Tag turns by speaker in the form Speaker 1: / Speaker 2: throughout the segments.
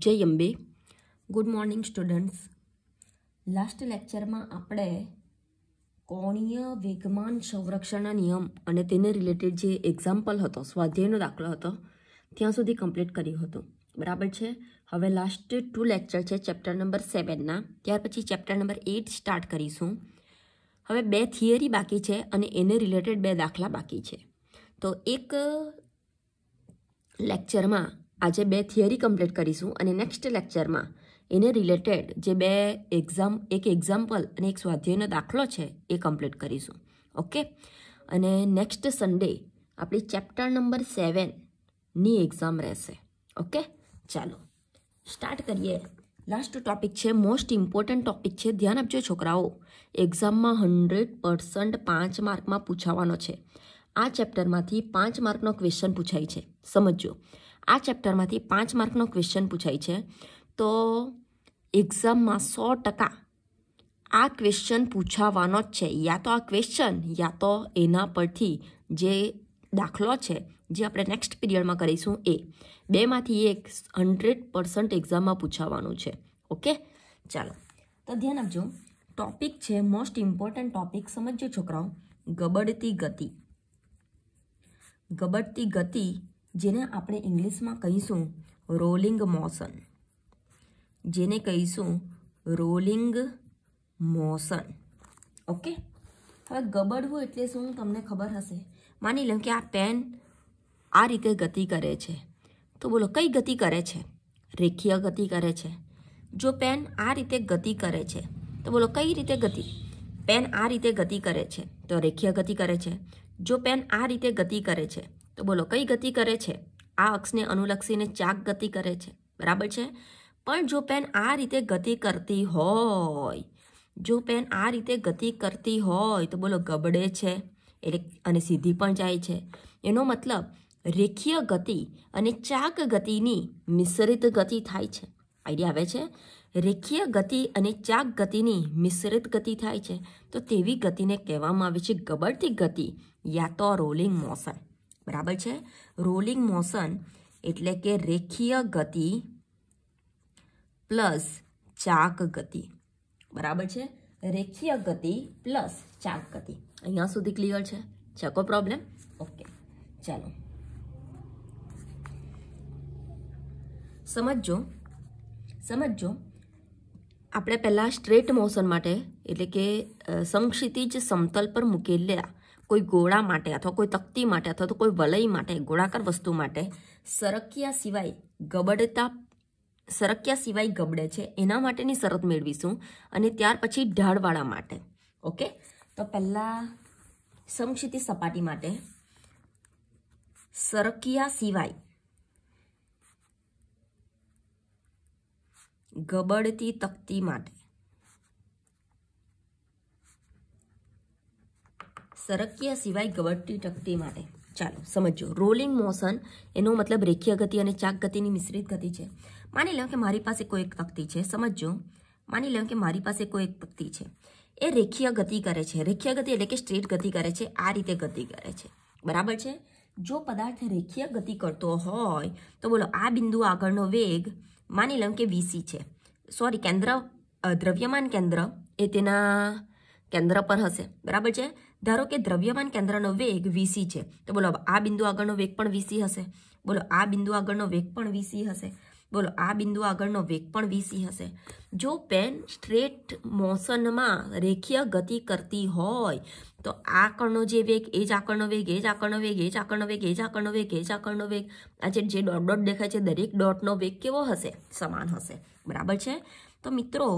Speaker 1: જય Ambe good morning students last લેક્ચરમાં આપણે કોણીય વેગમાન સંરક્ષણના નિયમ અને તેને રિલેટેડ જે એક્ઝામ્પલ હતો સ્વાધ્યાયનો દાખલો હતો ત્યાં સુધી કમ્પ્લીટ કર્યું હતું બરાબર છે હવે લાસ્ટ ટુ લેક્ચર છે ચેપ્ટર નંબર સેવનના ત્યાર પછી ચેપ્ટર નંબર એટ સ્ટાર્ટ કરીશું હવે બે થિયરી બાકી છે અને એને રિલેટેડ બે દાખલા બાકી છે તો એક લેક્ચરમાં આજે બે થિયરી કમ્પ્લીટ કરીશું અને નેક્સ્ટ લેક્ચરમાં એને રિલેટેડ જે બે એક્ઝામ એક એક્ઝામ્પલ અને એક સ્વાધ્યાયનો દાખલો છે એ કમ્પ્લીટ કરીશું ઓકે અને નેક્સ્ટ સન્ડે આપણી ચેપ્ટર નંબર સેવનની એક્ઝામ રહેશે ઓકે ચાલો સ્ટાર્ટ કરીએ લાસ્ટ ટોપિક છે મોસ્ટ ઇમ્પોર્ટન્ટ ટોપિક છે ધ્યાન આપજો છોકરાઓ એક્ઝામમાં હન્ડ્રેડ પર્સન્ટ પાંચ માર્કમાં પૂછાવાનો છે આ ચેપ્ટરમાંથી પાંચ માર્કનો ક્વેશ્ચન પૂછાય છે સમજો આ ચેપ્ટરમાંથી પાંચ માર્કનો ક્વેશ્ચન પૂછાય છે તો એક્ઝામમાં સો ટકા આ ક્વેશ્ચન પૂછાવાનો જ છે યા તો આ ક્વેશ્ચન યા તો એના પરથી જે દાખલો છે જે આપણે નેક્સ્ટ પીરિયડમાં કરીશું એ બેમાંથી એક હંડ્રેડ પર્સન્ટ એક્ઝામમાં પૂછાવાનું છે ઓકે ચાલો તો ધ્યાન આપજો ટોપિક છે મોસ્ટ ઇમ્પોર્ટન્ટ ટોપિક સમજજો છોકરાઓ ગબડતી ગતિ ગબડતી ગતિ જેને આપણે ઇંગ્લિશમાં કહીશું રોલિંગ મોશન જેને કહીશું રોલિંગ મોશન ઓકે હવે ગબડવું એટલે શું તમને ખબર હશે માની લો કે આ પેન આ રીતે ગતિ કરે છે તો બોલો કઈ ગતિ કરે છે રેખીય ગતિ કરે છે જો પેન આ રીતે ગતિ કરે છે તો બોલો કઈ રીતે ગતિ પેન આ રીતે ગતિ કરે છે તો રેખીય ગતિ કરે છે જો પેન આ રીતે ગતિ કરે છે તો બોલો કઈ ગતિ કરે છે આ અક્ષને અનુલક્ષીને ચાક ગતિ કરે છે બરાબર છે પણ જો પેન આ રીતે ગતિ કરતી હોય જો પેન આ રીતે ગતિ કરતી હોય તો બોલો ગબડે છે એટલે અને સીધી પણ જાય છે એનો મતલબ રેખીય ગતિ અને ચાક ગતિની મિશ્રિત ગતિ થાય છે આઈડિયા આવે છે રેખીય ગતિ અને ચાક ગતિની મિશ્રિત ગતિ થાય છે તો તેવી ગતિને કહેવામાં આવે છે ગબડતી ગતિ યા તો રોલિંગ મોશન બરાબર છે રોલિંગ મોશન એટલે કે રેખીય ગતિ પ્લસ ચાક ગતિ બરાબર છે રેખીય ગતિ પ્લસ ચાક ગતિ અહીંયા સુધી ક્લિયર છે છે કોઈ પ્રોબ્લેમ ઓકે ચાલો સમજો સમજો આપણે પહેલાં સ્ટ્રેટ મોશન માટે એટલે કે સંક્ષિતિ જ સમતલ પર મૂકેલા કોઈ ગોળા માટે અથવા કોઈ તકતી માટે અથવા તો કોઈ વલય માટે ગોળાકાર વસ્તુ માટે સરકિયા સિવાય ગબડતા સરકિયા સિવાય ગબડે છે એના માટેની શરત મેળવીશું અને ત્યાર પછી ઢાળવાળા માટે ઓકે તો પહેલાં સમક્ષિતિ સપાટી માટે સરકિયા સિવાય ગબડતી તકતી માટે સરકીય સિવાય ગવટતી ટકતી માટે ચાલો સમજો રોલિંગ મોશન એનો મતલબ રેખીય ગતિ અને ચાક ગતિની મિશ્રિત ગતિ છે માની લો કે મારી પાસે કોઈ એક તકતી છે સમજો માની લો કે મારી પાસે કોઈ એક તકતી છે એ રેખીય ગતિ કરે છે રેખીય ગતિ એટલે કે સ્ટ્રેટ ગતિ કરે છે આ રીતે ગતિ કરે છે બરાબર છે જો પદાર્થ રેખીય ગતિ કરતો હોય તો બોલો આ બિંદુ આગળનો વેગ માની લો કે વીસી છે સોરી કેન્દ્ર દ્રવ્યમાન કેન્દ્ર એ તેના કેન્દ્ર પર હશે બરાબર છે ધારો કે દ્રવ્યમાન કેન્દ્રનો વેગ વીસી છે તો બોલો આ બિંદુ આગળનો વેગ પણ વીસી હશે બોલો આ બિંદુ આગળનો વેગ પણ વીસી હશે બોલો આ બિંદુ આગળનો વેગ પણ વીસી હશે જો પેન સ્ટ્રેટ મોશનમાં રેખીય ગતિ કરતી હોય તો આ કણનો જે વેગ એ જ આકળનો વેગ એ જ આકળનો વેગ એ જ આકળનો વેગ એ જ આકળનો વેગ એ જ આકળનો વેગ આ જે ડોટ ડોટ દેખાય છે દરેક ડોટનો વેગ કેવો હશે સમાન હશે બરાબર છે તો મિત્રો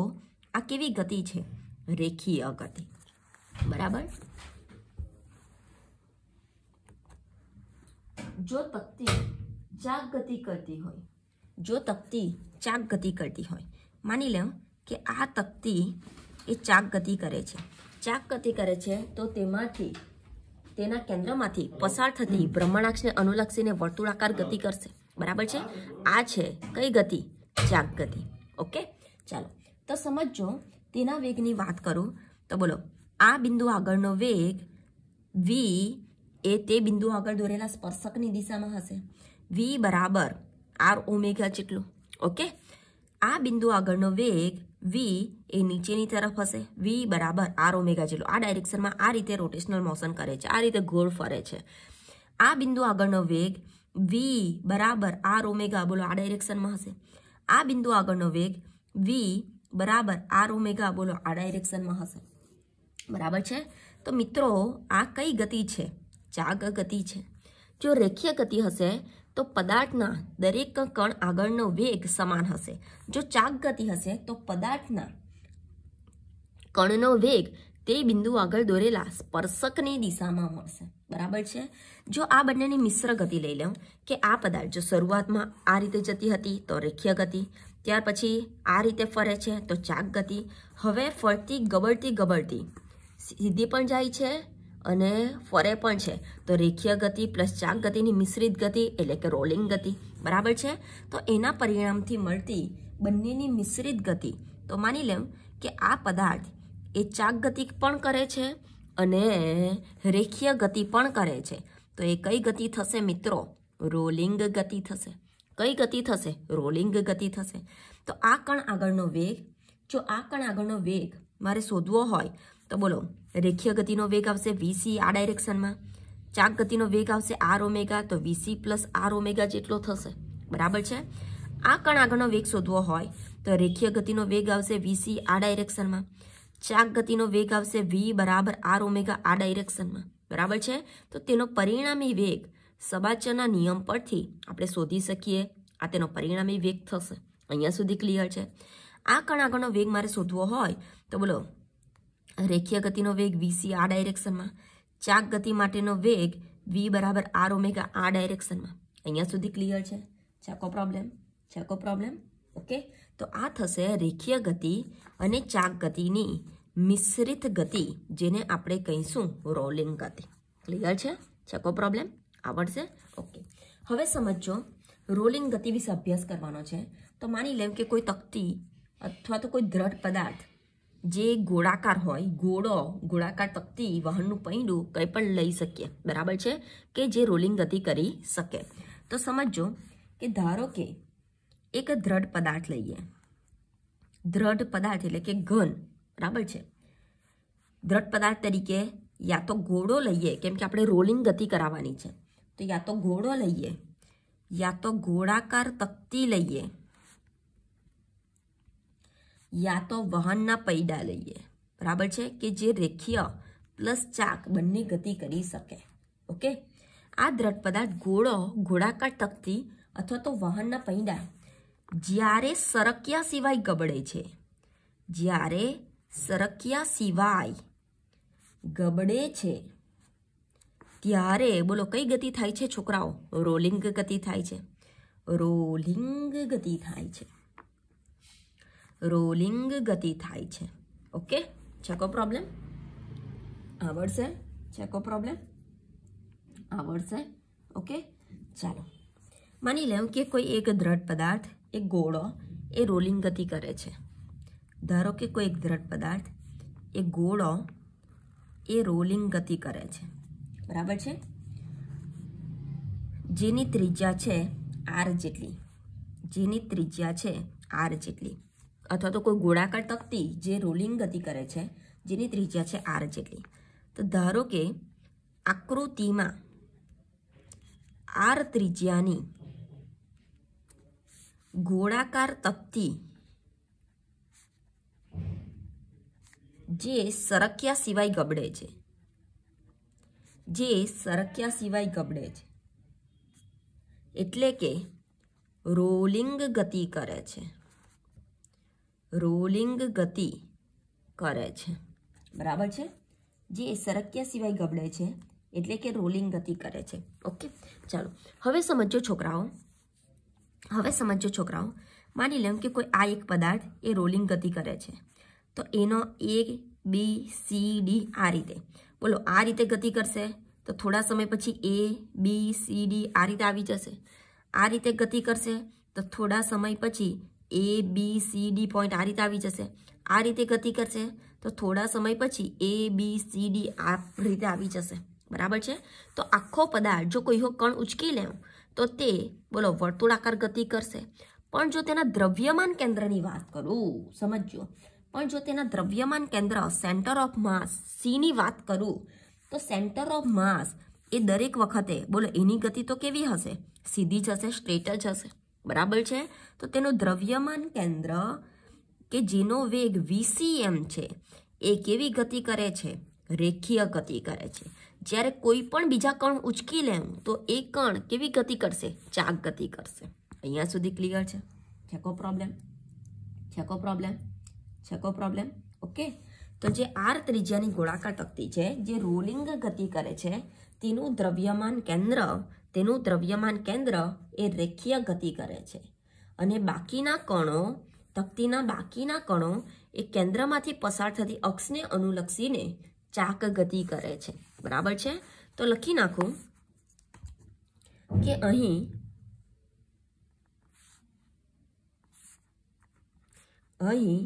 Speaker 1: આ કેવી ગતિ છે રેખીય ગતિ બરાબર જો તકતી ચાક ગતિ કરતી હોય જો તકતી ચાક ગતિ કરતી હોય માની લો કે આ તકતી એ ચાક ગતિ કરે છે ચાક ગતિ કરે છે તો તેમાંથી તેના કેન્દ્રમાંથી પસાર થતી ભ્રમણાક્ષને અનુલક્ષીને વર્તુળાકાર ગતિ કરશે બરાબર છે આ છે કઈ ગતિ ચાક ગતિ ઓકે ચાલો તો સમજો તેના વેગની વાત કરું તો બોલો આ બિંદુ આગળનો વેગ વી એ તે બિંદુ આગળ દોરેલા સ્પર્શકની દિશામાં હશે વી બરાબર આર ઓમેગા જેટલું ઓકે આ બિંદુ આગળનો વેગ વી એ નીચેની તરફ હશે વી બરાબર આર ઓમેગા જેટલું આ ડાયરેક્શનમાં આ રીતે રોટેશનલ મોશન કરે છે આ રીતે ગોળ ફરે છે આ બિંદુ આગળનો વેગ વી બરાબર આર ઓમેગા બોલો આ ડાયરેક્શનમાં હશે આ બિંદુ આગળનો વેગ વી બરાબર આર ઓમેગા બોલો આ ડાયરેક્શનમાં હશે બરાબર છે તો મિત્રો આ કઈ ગતિ છે જાગ ગતિ છે જો રેખીય ગતિ હશે તો પદાર્થના દરેક કણ આગળનો વેગ સમાન હશે જો ચાક ગતિ હશે તો પદાર્થના કણનો વેગ તે બિંદુ આગળ દોરેલા સ્પર્શકની દિશામાં મળશે બરાબર છે જો આ બંનેની મિશ્ર ગતિ લઈ લઉં કે આ પદાર્થ જો શરૂઆતમાં આ રીતે જતી હતી તો રેખીય ગતિ ત્યાર પછી આ રીતે ફરે છે તો ચાક ગતિ હવે ફરતી ગબડતી ગબડતી સીધી પણ જાય છે અને ફરે પણ છે તો રેખીય ગતિ પ્લસ ચાક ગતિની મિશ્રિત ગતિ એટલે કે રોલિંગ ગતિ બરાબર છે તો એના પરિણામથી મળતી બંનેની મિશ્રિત ગતિ તો માની લેમ કે આ પદાર્થ એ ચાક ગતિ પણ કરે છે અને રેખીય ગતિ પણ કરે છે તો એ કઈ ગતિ થશે મિત્રો રોલિંગ ગતિ થશે કઈ ગતિ થશે રોલિંગ ગતિ થશે તો આ કણ આગળનો વેગ જો આ કણ આગળનો વેગ મારે શોધવો હોય તો બોલો રેખીય ગતિનો વેગ આવશે વીસી આ ડાયરેક્શનમાં ચાક ગતિનો વેગ આવશે આર ઓમેગા તો વીસી પ્લસ આર ઓમેગા જેટલો થશે બરાબર છે આ કણ આગળનો વેગ શોધવો હોય તો રેખીય ગતિનો વેગ આવશે વીસી આ ડાયરેક્શનમાં ચાક ગતિનો વેગ આવશે વી બરાબર આર ઓમેગા આ ડાયરેક્શનમાં બરાબર છે તો તેનો પરિણામી વેગ સબાચરના નિયમ પરથી આપણે શોધી શકીએ આ તેનો પરિણામી વેગ થશે અહીંયા સુધી ક્લિયર છે આ કણ આગળનો વેગ મારે શોધવો હોય તો બોલો રેખીય ગતિનો વેગ વીસી આ ડાયરેક્શનમાં ચાક ગતિ માટેનો વેગ વી બરાબર આર ઓમેગા આ ડાયરેક્શનમાં અહીંયા સુધી ક્લિયર છે ચાકો પ્રોબ્લેમ ચાકો પ્રોબ્લેમ ઓકે તો આ થશે રેખીય ગતિ અને ચાક ગતિની મિશ્રિત ગતિ જેને આપણે કહીશું રોલિંગ ગતિ ક્લિયર છે ચાકો પ્રોબ્લેમ આવડશે ઓકે હવે સમજો રોલિંગ ગતિ વિશે અભ્યાસ કરવાનો છે તો માની લેમ કે કોઈ તકતી અથવા તો કોઈ દ્રઢ પદાર્થ જે ગોળાકાર હોય ગોળો ગોળાકાર તકતી વાહનનું પૈડું કંઈ પણ લઈ શકીએ બરાબર છે કે જે રોલિંગ ગતિ કરી શકે તો સમજો કે ધારો કે એક દ્રઢ પદાર્થ લઈએ દ્રઢ પદાર્થ એટલે કે ઘન બરાબર છે દ્રઢ પદાર્થ તરીકે યા તો ઘોડો લઈએ કેમ કે આપણે રોલિંગ ગતિ કરાવવાની છે તો યા તો ઘોડો લઈએ યા તો ગોળાકાર તકતી લઈએ યા તો વહનના પૈડા લઈએ બરાબર છે કે જે રેખીય પ્લસ ચાક બંને ગતિ કરી શકે ઓકે આ દ્રઢ પદાર્થ ઘોડો ઘોડાકાર તકતી અથવા તો વહનના પૈડા જ્યારે સરકિયા સિવાય ગબડે છે જ્યારે સરકિયા સિવાય ગબડે છે ત્યારે બોલો કઈ ગતિ થાય છે છોકરાઓ રોલિંગ ગતિ થાય છે રોલિંગ ગતિ થાય છે રોલિંગ ગતિ થાય છે ઓકે છેકો પ્રોબ્લેમ આવડશે છેકો પ્રોબ્લેમ આવડશે ઓકે ચાલો માની લેવું કે કોઈ એક દ્રઢ પદાર્થ એ ગોળો એ રોલિંગ ગતિ કરે છે ધારો કે કોઈ એક દ્રઢ પદાર્થ એ ગોળો એ રોલિંગ ગતિ કરે છે બરાબર છે જેની ત્રિજ્યા છે આર જેટલી જેની ત્રિજ્યા છે આર જેટલી અથવા તો કોઈ ગોળાકાર તકતી જે રોલિંગ ગતિ કરે છે જેની ત્રિજ્યા છે આર જેટલી તો ધારો કે આકૃતિમાં આર ત્રિજ્યાની ગોળાકાર તકતી જે સરખ્યા સિવાય ગબડે છે જે સરખ્યા સિવાય ગબડે છે એટલે કે રોલિંગ ગતિ કરે છે રોલિંગ ગતિ કરે છે બરાબર છે જે સરક્યા સિવાય ગબડે છે એટલે કે રોલિંગ ગતિ કરે છે ઓકે ચાલો હવે સમજો છોકરાઓ હવે સમજો છોકરાઓ માની લેવું કે કોઈ આ એક પદાર્થ એ રોલિંગ ગતિ કરે છે તો એનો એ બી સી ડી આ રીતે બોલો આ રીતે ગતિ કરશે તો થોડા સમય પછી એ બી સી ડી આ રીતે આવી જશે આ રીતે ગતિ કરશે તો થોડા સમય પછી A B C D point આ રીતે આવી જશે આ રીતે ગતિ કરશે તો થોડા સમય પછી એ બી સી ડી આ રીતે આવી જશે બરાબર છે તો આખો પદાર્થ જો કોઈ કણ ઉચકી લેવું તો તે બોલો વર્તુળાકાર ગતિ કરશે પણ જો તેના દ્રવ્યમાન કેન્દ્રની વાત કરું સમજો પણ જો તેના દ્રવ્યમાન કેન્દ્ર સેન્ટર ઓફ માસ સીની વાત કરું તો સેન્ટર ઓફ માસ એ દરેક વખતે બોલો એની ગતિ તો કેવી હશે સીધી જ હશે સ્ટ્રેટ જ હશે બરાબર છે તો તેનું દ્રવ્યમાન કેન્દ્ર કે જેનો વેગ વીસીએમ છે એ કેવી ગતિ કરે છે રેખીય ગતિ કરે છે જ્યારે કોઈ પણ બીજા કણ ઉચકી લેવું તો એ કણ કેવી ગતિ કરશે ચાક ગતિ કરશે અહીંયા સુધી ક્લિયર છે છે પ્રોબ્લેમ છેકો પ્રોબ્લેમ છેકો પ્રોબ્લેમ ઓકે તો જે આર ત્રિજ્યાની ગોળાકાર તકતી છે જે રોલિંગ ગતિ કરે છે તેનું દ્રવ્યમાન કેન્દ્ર તેનું દ્રવ્યમાન કેન્દ્ર એ રેખીય ગતિ કરે છે અને બાકીના કણો તકતીના બાકીના કણો એ કેન્દ્રમાંથી પસાર થતી અક્ષને અનુલક્ષીને ચાક ગતિ કરે છે બરાબર છે તો લખી નાખું કે અહીં અહીં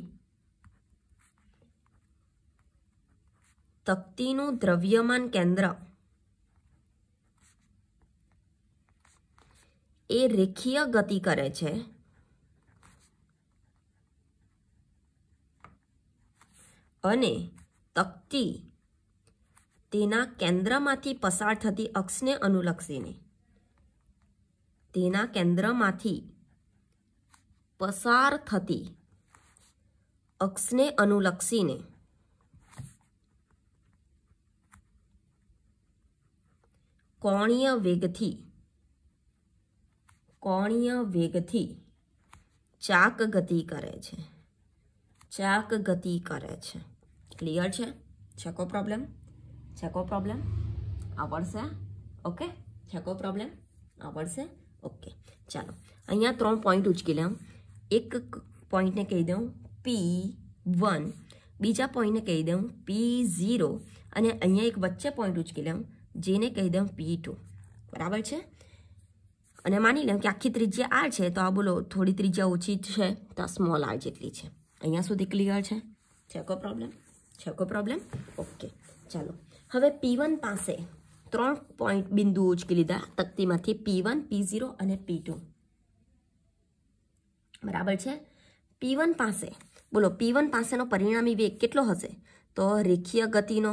Speaker 1: તકતીનું દ્રવ્યમાન કેન્દ્ર એ રેખીય ગતિ કરે છે અને તકતી તેના કેન્દ્રમાંથી પસાર થતી અક્ષને અનુલક્ષીને તેના કેન્દ્રમાંથી પસાર થતી અક્ષને અનુલક્ષીને કોણીય વેગથી કોણીય વેગથી ચાક ગતિ કરે છે ચાક ગતિ કરે છે ક્લિયર છે છે કો પ્રોબ્લેમ છે કો પ્રોબ્લેમ આવડશે ઓકે છે કો પ્રોબ્લેમ આવડશે ઓકે ચાલો અહીંયા ત્રણ પોઈન્ટ ઉચકી લઉં એક પોઈન્ટને કહી દઉં પી વન બીજા પોઈન્ટને કહી દઉં પી ઝીરો અને અહીંયા એક વચ્ચે પોઈન્ટ ઉચકી લઉં જેને કહી દઉં પી ટુ બરાબર છે અને માની લો કે આખી ત્રિજ્યા આર છે તો આ બોલો થોડી ત્રિજ્યા ઓછી છે તો સ્મોલ આર જેટલી છે અહીંયા સુધી ક્લિયર છે છે કોઈ પ્રોબ્લેમ છે કોઈ પ્રોબ્લેમ ઓકે ચાલો હવે પી વન પાસે ત્રણ પોઈન્ટ બિંદુ ઉચકી લીધા તકતીમાંથી પી વન પી અને પી બરાબર છે પી વન પાસે બોલો પી વન પાસેનો પરિણામી વેગ કેટલો હશે તો રેખીય ગતિનો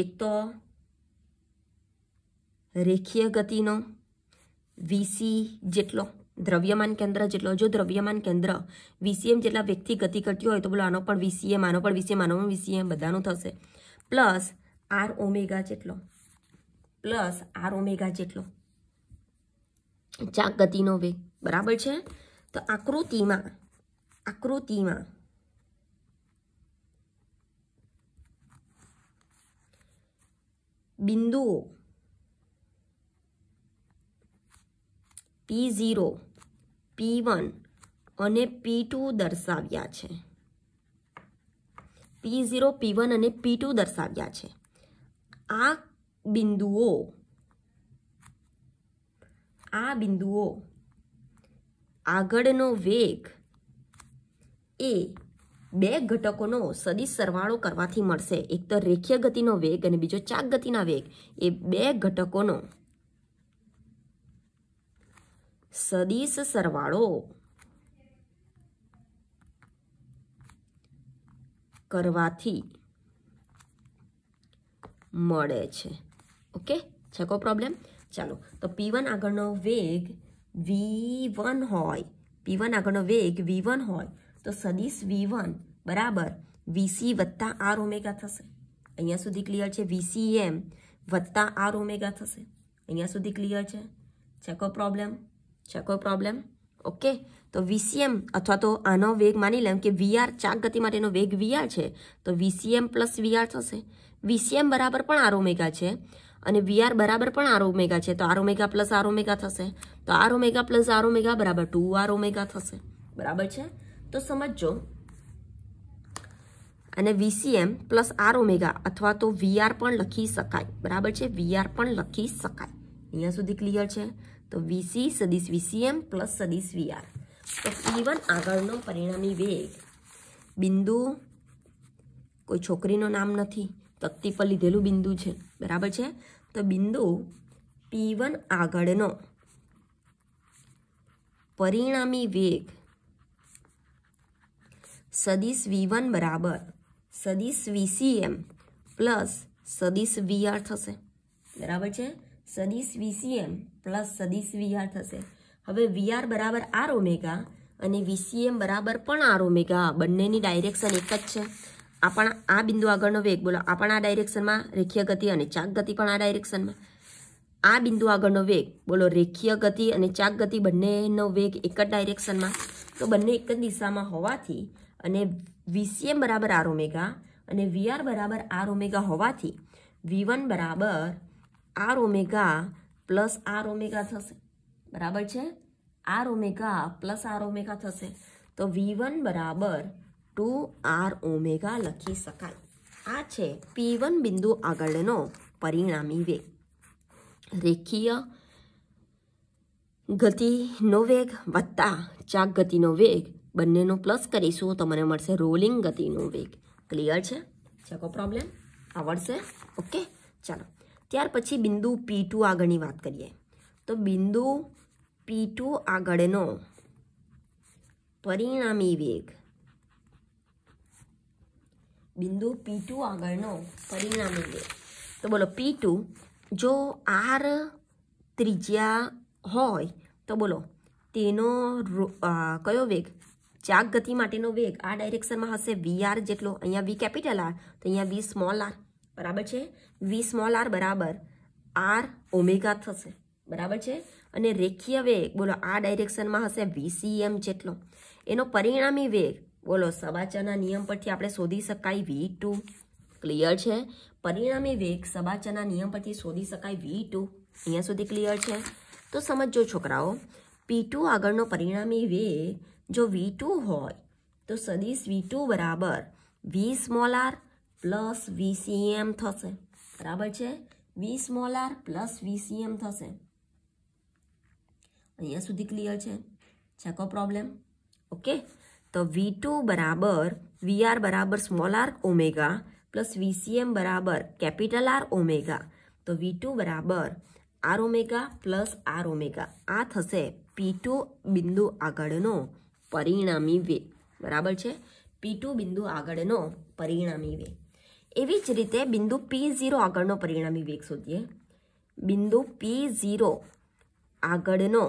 Speaker 1: એક તો રેખીય ગતિનો વીસી જેટલો દ્રવ્યમાન કેન્દ્ર જેટલો જો દ્રવ્યમાન કેન્દ્ર વીસીએમ જેટલા વ્યક્તિ ગતિ કરતી હોય તો બોલો આનો પણ વીસીએમ આનો પણ વીસીએમ આનો પણ વીસીએમ બધાનું થશે પ્લસ આર ઓમેગા જેટલો પ્લસ આર ઓમેગા જેટલો ચાક ગતિનો વેગ બરાબર છે તો આકૃતિમાં આકૃતિમાં બિંદુઓ પી ઝીરો પી વન અને પી ટુ દર્શાવ્યા છે પી ઝીરો પી વન અને પી ટુ દર્શાવ્યા છે આ બિંદુઓ આ બિંદુઓ આગળનો વેગ એ બે ઘટકોનો સદી સરવાળો કરવાથી મળશે એક તો રેખીય ગતિનો વેગ અને બીજો ચાક ગતિના વેગ એ બે ઘટકોનો સદીશ સરવાળો કરવાથી મળે છે ઓકે છે કો પ્રોબ્લેમ ચાલો તો પી વન આગળનો વેગ વી વન હોય પી વન આગળનો વેગ વી વન હોય તો સદીશ વી વન બરાબર વીસી વત્તા આર ઓમેગા થશે અહીંયા સુધી ક્લિયર છે વીસી એમ વત્તા આર ઓમેગા થશે અહીંયા સુધી ક્લિયર છે છે કો પ્રોબ્લેમ છે કોઈ પ્રોબ્લેમ ઓકે તો વીસીએમ અથવા તો આનો વેગ માની લેમ કે વીઆર ચાક ગતિ માટેનો વેગ વીઆર છે તો વીસીએમ પ્લસ વીઆર થશે વીસીએમ બરાબર પણ આરોમેગા છે અને વીઆર બરાબર પણ આરોમેગા છે તો આર ઓમેગા પ્લસ આરોમેગા થશે તો આર ઓમેગા પ્લસ આરોમેગા બરાબર ટુ આરોમેગા થશે બરાબર છે તો સમજો અને વીસીએમ પ્લસ આરોમેગા અથવા તો વીઆર પણ લખી શકાય બરાબર છે વીઆર પણ લખી શકાય અહીંયા સુધી ક્લિયર છે તો વીસી સદીશ વીસીએમ પ્લસ સદીસ વીઆર તો પી વન આગળનો પરિણામી વેગ બિંદુ કોઈ છોકરીનું નામ નથી તકતી પર લીધેલું બિંદુ છે બરાબર છે તો બિંદુ પી વન આગળનો પરિણામી વેગ સદીશ વી વન બરાબર સદીશ વીસીએમ પ્લસ સદીશ વીઆર થશે બરાબર છે સદીશ વીસીએમ પ્લસ સદીશ વીઆર થશે હવે વીઆર બરાબર આર ઓમેગા અને વીસીએમ બરાબર પણ આર ઓમેગા બંનેની ડાયરેક્શન એક જ છે આપણ આ બિંદુ આગળનો વેગ બોલો આપણા આ ડાયરેક્શનમાં રેખીય ગતિ અને ચાક ગતિ પણ આ ડાયરેક્શનમાં આ બિંદુ આગળનો વેગ બોલો રેખીય ગતિ અને ચાક ગતિ બંનેનો વેગ એક જ ડાયરેક્શનમાં તો બંને એક જ દિશામાં હોવાથી અને વીસીએમ બરાબર આર ઓમેગા અને વીઆર બરાબર આર ઓમેગા હોવાથી વી બરાબર R omega plus R omega થશે બરાબર છે R omega plus R omega થશે તો વી વન બરાબર ટુ આર ઓમેગા લખી શકાય આ છે પી વન બિંદુ આગળનો પરિણામી વેગ રેખીય ગતિનો વેગ વત્તા ચાક ગતિનો વેગ બંનેનો પ્લસ કરીશું તો મને મળશે રોલિંગ ગતિનો વેગ ક્લિયર છે છે કો પ્રોબ્લેમ આવડશે ઓકે ચાલો ત્યાર પછી બિંદુ પી ટુ આગળની વાત કરીએ તો બિંદુ પી ટુ આગળનો પરિણામી વેગ બિંદુ પી ટુ આગળનો પરિણામી વેગ તો બોલો પી ટુ જો આર ત્રિજ્યા હોય તો બોલો તેનો કયો વેગ ચાક ગતિ માટેનો વેગ આ ડાયરેક્શનમાં હશે વી આર જેટલો અહીંયા વી કેપિટલ આર તો અહીંયા વી સ્મોલ આર બરાબર છે વી સ્મોલ આર બરાબર આર ઓમેગા થશે બરાબર છે અને રેખીય વેગ બોલો આ ડાયરેક્શનમાં હશે વીસીએમ જેટલો એનો પરિણામી વેગ બોલો સબાચાના નિયમ પરથી આપણે શોધી શકાય વી ટુ ક્લિયર છે પરિણામી વેગ સબાચાના નિયમ પરથી શોધી શકાય વી ટુ અહીંયા સુધી ક્લિયર છે તો સમજો છોકરાઓ પી ટુ આગળનો પરિણામી વેગ જો વી ટુ હોય તો સદીશ વી ટુ બરાબર V small R plus VCM થશે બરાબર છે વીસ મોલાર પ્લસ વીસીએમ થશે અહીંયા સુધી ક્લિયર છે છેકો પ્રોબ્લેમ ઓકે તો વી ટુ બરાબર વી આર બરાબર small R omega plus VCM બરાબર કેપિટલ આર ઓમેગા તો વી ટુ બરાબર R omega plus R omega આ થશે પી ટુ બિંદુ આગળનો પરિણામી વે બરાબર છે પી ટુ બિંદુ આગળનો પરિણામી વે એવી જ રીતે બિંદુ પી ઝીરો આગળનો પરિણામી વેગ શોધીએ બિંદુ પી ઝીરો આગળનો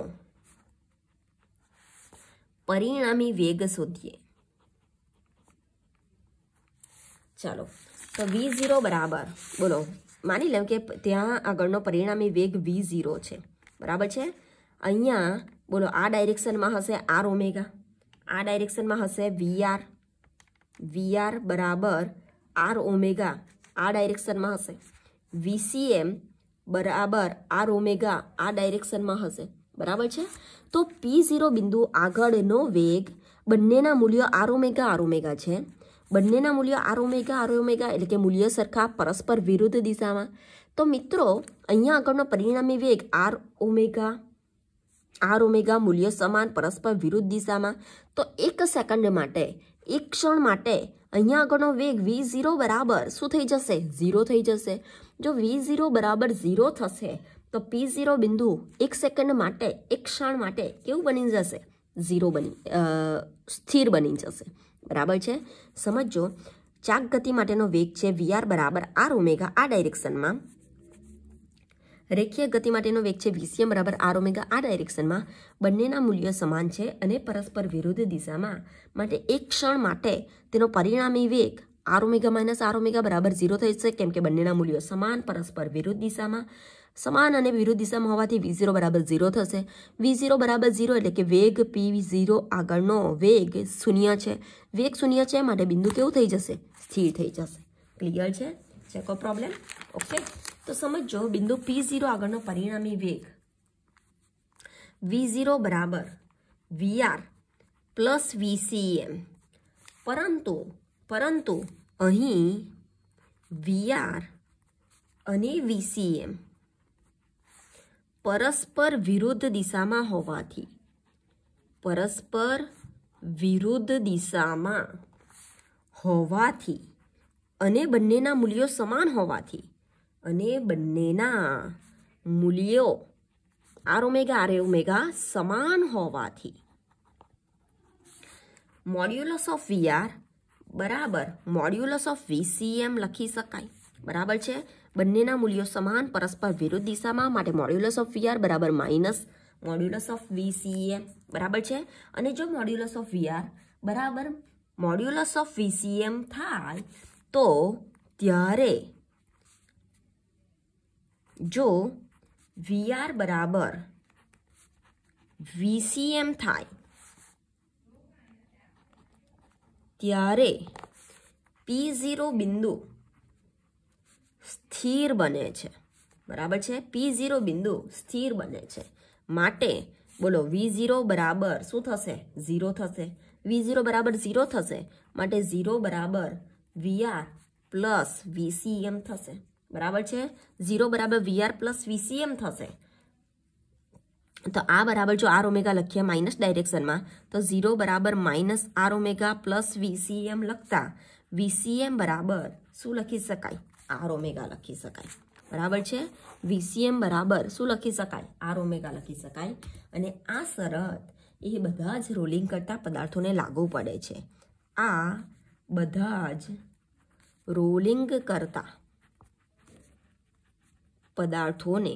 Speaker 1: પરિણામી વેગ શોધીએ ચાલો તો વી ઝીરો બરાબર બોલો માની લો કે ત્યાં આગળનો પરિણામી વેગ વી ઝીરો છે બરાબર છે અહીંયા બોલો આ ડાયરેક્શનમાં હશે આર ઓમેગા આ ડાયરેક્શનમાં હશે વી આર વી આર બરાબર આર ઓમેગા આ ડાયરેક્શનમાં હશે વીસીએમ બરાબર આર ઓમેગા આ ડાયરેક્શનમાં હશે બરાબર છે તો પી ઝીરો બિંદુ આગળનો વેગ બંનેના મૂલ્યો આર ઓમેગા આર ઓમેગા છે બંનેના મૂલ્યો આર ઓમેગા આર ઓમેગા એટલે કે મૂલ્ય સરખા પરસ્પર વિરુદ્ધ દિશામાં તો મિત્રો અહીંયા આગળનો પરિણામી વેગ આર ઓમેગા આર ઓમેગા મૂલ્ય સમાન પરસ્પર વિરુદ્ધ દિશામાં તો એક સેકન્ડ માટે એક ક્ષણ માટે અહીંયા આગળનો વેગ વી ઝીરો બરાબર શું થઈ જશે ઝીરો થઈ જશે જો વી ઝીરો બરાબર ઝીરો થશે તો પી ઝીરો બિંદુ એક સેકન્ડ માટે એક ક્ષણ માટે કેવું બની જશે ઝીરો બની સ્થિર બની જશે બરાબર છે સમજો ચાક ગતિ માટેનો વેગ છે વીઆર બરાબર આર ઓમેગા આ ડાયરેક્શનમાં રેખીય ગતિ માટેનો વેગ છે વીસીએમ બરાબર આર ઓમેગા આ ડાયરેક્શનમાં બંનેના મૂલ્યો સમાન છે અને પરસ્પર વિરુદ્ધ દિશામાં માટે એક ક્ષણ માટે તેનો પરિણામી વેગ R omega minus R omega બરાબર ઝીરો થઈ છે કેમ કે બંનેના મૂલ્યો સમાન પરસ્પર વિરુદ્ધ દિશામાં સમાન અને વિરુદ્ધ દિશામાં હોવાથી વી ઝીરો બરાબર ઝીરો થશે વી ઝીરો બરાબર ઝીરો એટલે કે વેગ પી ઝીરો આગળનો વેગ શૂન્ય છે વેગ શૂન્ય છે માટે બિંદુ કેવું થઈ જશે સ્થિર થઈ જશે ક્લિયર છે ચેકો પ્રોબ્લેમ ઓકે તો સમજો બિંદુ પી ઝીરો આગળનો પરિણામી વેગ વી ઝીરો બરાબર વીઆર પ્લસ વીસીએમ પરંતુ પરંતુ અહીં વીઆર અને વીસીએમ પરસ્પર વિરુદ્ધ દિશામાં હોવાથી પરસ્પર વિરુદ્ધ દિશામાં હોવાથી અને બંનેના મૂલ્યો સમાન હોવાથી અને બંનેના મૂલ્યો આર ઓમેગા આર ઓમેગા સમાન હોવાથી મોડ્યુલસ ઓફ વીઆર બરાબર મોડ્યુલસ ઓફ વીસીએમ લખી શકાય બરાબર છે બંનેના મૂલ્યો સમાન પરસ્પર વિરુદ્ધ દિશામાં માટે મોડ્યુલસ ઓફ વીઆર બરાબર માઇનસ મોડ્યુલસ ઓફ વીસીએમ બરાબર છે અને જો મોડ્યુલસ ઓફ વીઆર બરાબર મોડ્યુલસ ઓફ વીસીએમ થાય તો ત્યારે જો વીઆર બરાબર વીસીએમ થાય ત્યારે પી ઝીરો બિંદુ સ્થિર બને છે બરાબર છે પી ઝીરો બિંદુ સ્થિર બને છે માટે બોલો વી ઝીરો બરાબર શું થશે ઝીરો થશે વી ઝીરો બરાબર ઝીરો થશે માટે ઝીરો બરાબર વીઆર પ્લસ વીસીએમ થશે બરાબર છે ઝીરો બરાબર વીઆર પ્લસ વીસીએમ થશે તો આ બરાબર જો આર ઓમેગા લખીએ માઇનસ ડાયરેક્શનમાં તો ઝીરો બરાબર minus R omega plus VCM લખતા વીસીએમ બરાબર શું લખી શકાય આર ઓમેગા લખી શકાય બરાબર છે વીસીએમ બરાબર શું લખી શકાય આર ઓમેગા લખી શકાય અને આ શરત એ બધા જ રોલિંગ કરતા પદાર્થોને લાગુ પડે છે આ બધા જ રોલિંગ કરતા પદાર્થોને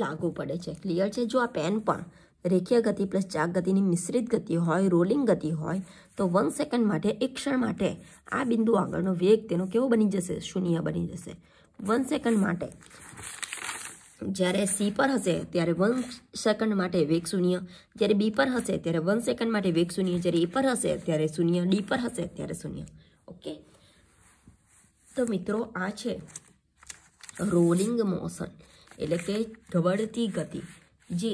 Speaker 1: લાગુ પડે છે ક્લિયર છે જો આ પેન પણ રેખીય ગતિ પ્લસ ચાક ગતિની મિશ્રિત ગતિ હોય રોલિંગ ગતિ હોય તો વન સેકન્ડ માટે એક ક્ષણ માટે આ બિંદુ આગળનો વેગ તેનો કેવો બની જશે શૂન્ય બની જશે વન સેકન્ડ માટે જ્યારે સી પર હશે ત્યારે વન સેકન્ડ માટે વેગ શૂન્ય જ્યારે બી પર હશે ત્યારે વન સેકન્ડ માટે વેગ શૂન્ય જ્યારે એ e પર હશે ત્યારે શૂન્ય ડી પર હશે ત્યારે શૂન્ય ઓકે તો મિત્રો આ છે રોલિંગ મોશન એટલે કે ઢવળતી ગતિ જે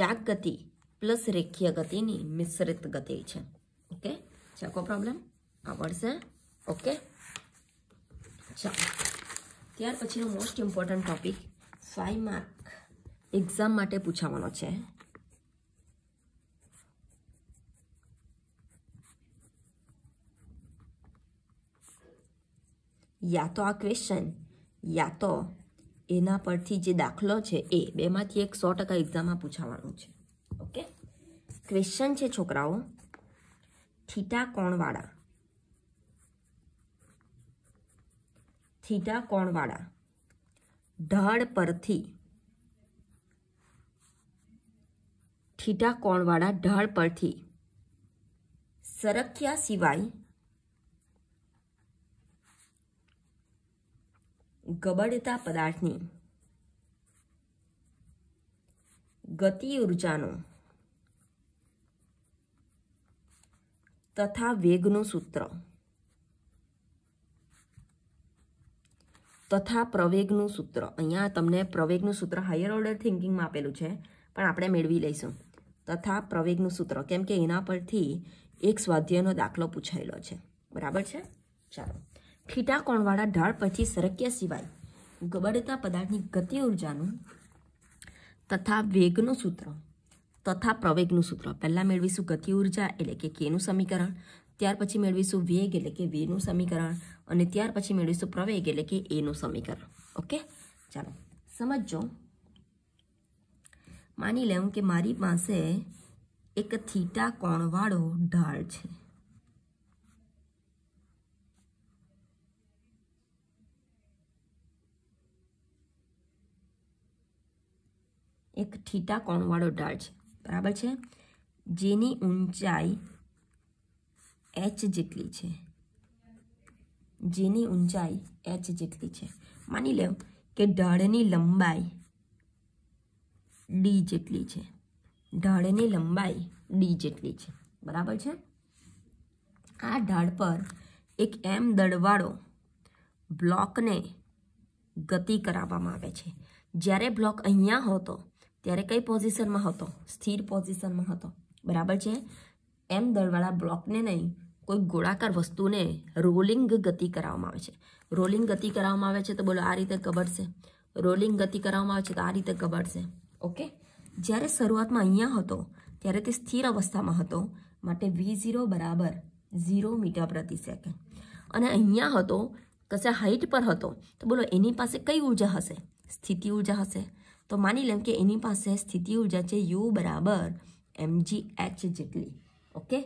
Speaker 1: ચાક ગતિ પ્લસ રેખીય ગતિની મિશ્રિત ગતિ છે ઓકે કો પ્રોબ્લેમ આવડશે ઓકે ચાલો ત્યાર પછીનો most important topic 5 mark exam માટે પૂછાવાનો છે યા તો આ ક્વેશ્ચન યા તો એના પરથી જે દાખલો છે એ બેમાંથી એક સો ટકા એક્ઝામમાં પૂછાવાનું છે ઓકે ક્વેશ્ચન છે છોકરાઓ થીટા કોણવાળા થીટા કોણવાળા ઢાળ પરથી ઠીઠા કોણવાળા ઢાળ પરથી સરખ્યા સિવાય ગબડતા પદાર્થની ગતિ ઉર્જાનો તથા વેગનું સૂત્ર તથા પ્રવેગનું સૂત્ર અહીંયા તમને પ્રવેગનું સૂત્ર હાયર ઓર્ડર થિંકિંગમાં આપેલું છે પણ આપણે મેળવી લઈશું તથા પ્રવેગનું સૂત્ર કેમ કે એના પરથી એક સ્વાધ્યાયનો દાખલો પૂછાયેલો છે બરાબર છે ચાલો ઠીટા કોણવાળા ઢાળ પછી સરક્યા સિવાય ગબડતા પદાર્થની ગતિ ઉર્જાનું તથા વેગનું સૂત્ર તથા પ્રવેગનું સૂત્ર પહેલાં મેળવીશું ગતિ ઉર્જા એટલે કે કેનું સમીકરણ ત્યાર પછી મેળવીશું વેગ એટલે કે વેનું સમીકરણ અને ત્યાર પછી મેળવીશું પ્રવેગ એટલે કે એનું સમીકરણ ઓકે ચાલો સમજો માની લેવું કે મારી પાસે એક થીટા કોણવાળો ઢાળ છે એક થીટા કોણવાળો ઢાળ છે બરાબર છે જેની ઊંચાઈ એચ જેટલી છે જેની ઊંચાઈ એચ જેટલી છે માની લો કે ઢાળની લંબાઈ ડી જેટલી છે ઢાળની લંબાઈ ડી જેટલી છે બરાબર છે આ ઢાળ પર એક એમ દળવાળો બ્લોકને ગતિ કરાવવામાં આવે છે જ્યારે બ્લોક અહીંયા હતો ત્યારે કઈ પોઝિશનમાં હતો સ્થિર પોઝિશનમાં હતો બરાબર છે એમ દળવાળા બ્લોકને નહીં કોઈ ગોળાકાર વસ્તુને રોલિંગ ગતિ કરાવવામાં આવે છે રોલિંગ ગતિ કરાવવામાં આવે છે તો બોલો આ રીતે કબડશે રોલિંગ ગતિ કરાવવામાં આવે છે તો આ રીતે કબડશે ઓકે જ્યારે શરૂઆતમાં અહીંયા હતો ત્યારે તે સ્થિર અવસ્થામાં હતો માટે વી ઝીરો બરાબર ઝીરો મીટર પ્રતિ સેકન્ડ અને અહીંયા હતો કશે હાઇટ પર હતો તો બોલો એની પાસે કઈ ઉર્જા હશે સ્થિતિ ઉર્જા હશે તો માની લેમ કે એની પાસે સ્થિતિ ઉર્જા છે યુ બરાબર એમજી એચ જેટલી ઓકે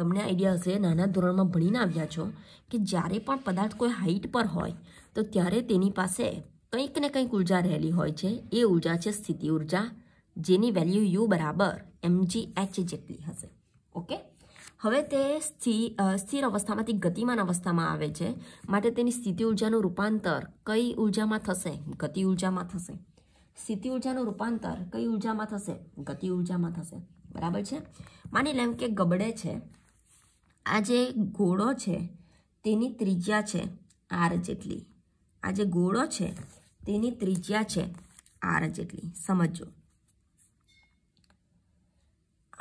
Speaker 1: તમને આઈડિયા હશે નાના ધોરણમાં ભણીને આવ્યા છો કે જ્યારે પણ પદાર્થ કોઈ હાઈટ પર હોય તો ત્યારે તેની પાસે કંઈક ને કંઈક ઉર્જા રહેલી હોય છે એ ઉર્જા છે સ્થિતિ ઉર્જા જેની વેલ્યુ યુ બરાબર એમજી એચ જેટલી હશે ઓકે હવે તે સ્થિર સ્થિર અવસ્થામાંથી ગતિમાન અવસ્થામાં આવે છે માટે તેની સ્થિતિ ઉર્જાનું રૂપાંતર કઈ ઉર્જામાં થશે ગતિ ઉર્જામાં થશે સ્થિતિ ઉર્જાનું રૂપાંતર કઈ ઉર્જામાં થશે ગતિ ઉર્જામાં થશે બરાબર છે માની લેમ કે ગબડે છે આ જે ગોળો છે તેની ત્રિજ્યા છે આર જેટલી આ જે ગોળો છે તેની ત્રિજ્યા છે આર જેટલી સમજો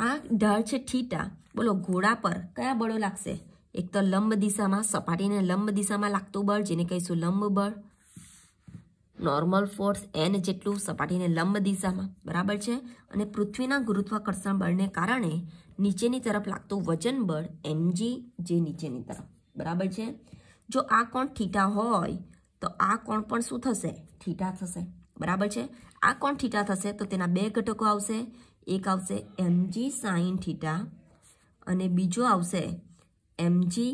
Speaker 1: આ ઢળ છે ઠીટા બોલો ઘોડા પર કયા બળો લાગશે એક તો લંબ દિશામાં સપાટીને લંબ દિશામાં લાગતું બળ જેને કહીશું લંબ બળ નોર્મલ ફોર્સ એન જેટલું સપાટીને લંબ દિશામાં બરાબર છે અને પૃથ્વીના ગુરુત્વાકર્ષણ બળને કારણે નીચેની તરફ લાગતું વજન બળ એમજી જે નીચેની તરફ બરાબર છે જો આ કોણ થીટા હોય તો આ કોણ પણ શું થશે થીટા થશે બરાબર છે આ કોણ થીટા થશે તો તેના બે ઘટકો આવશે એક આવશે એમજી સાઇન થીટા અને બીજો આવશે એમજી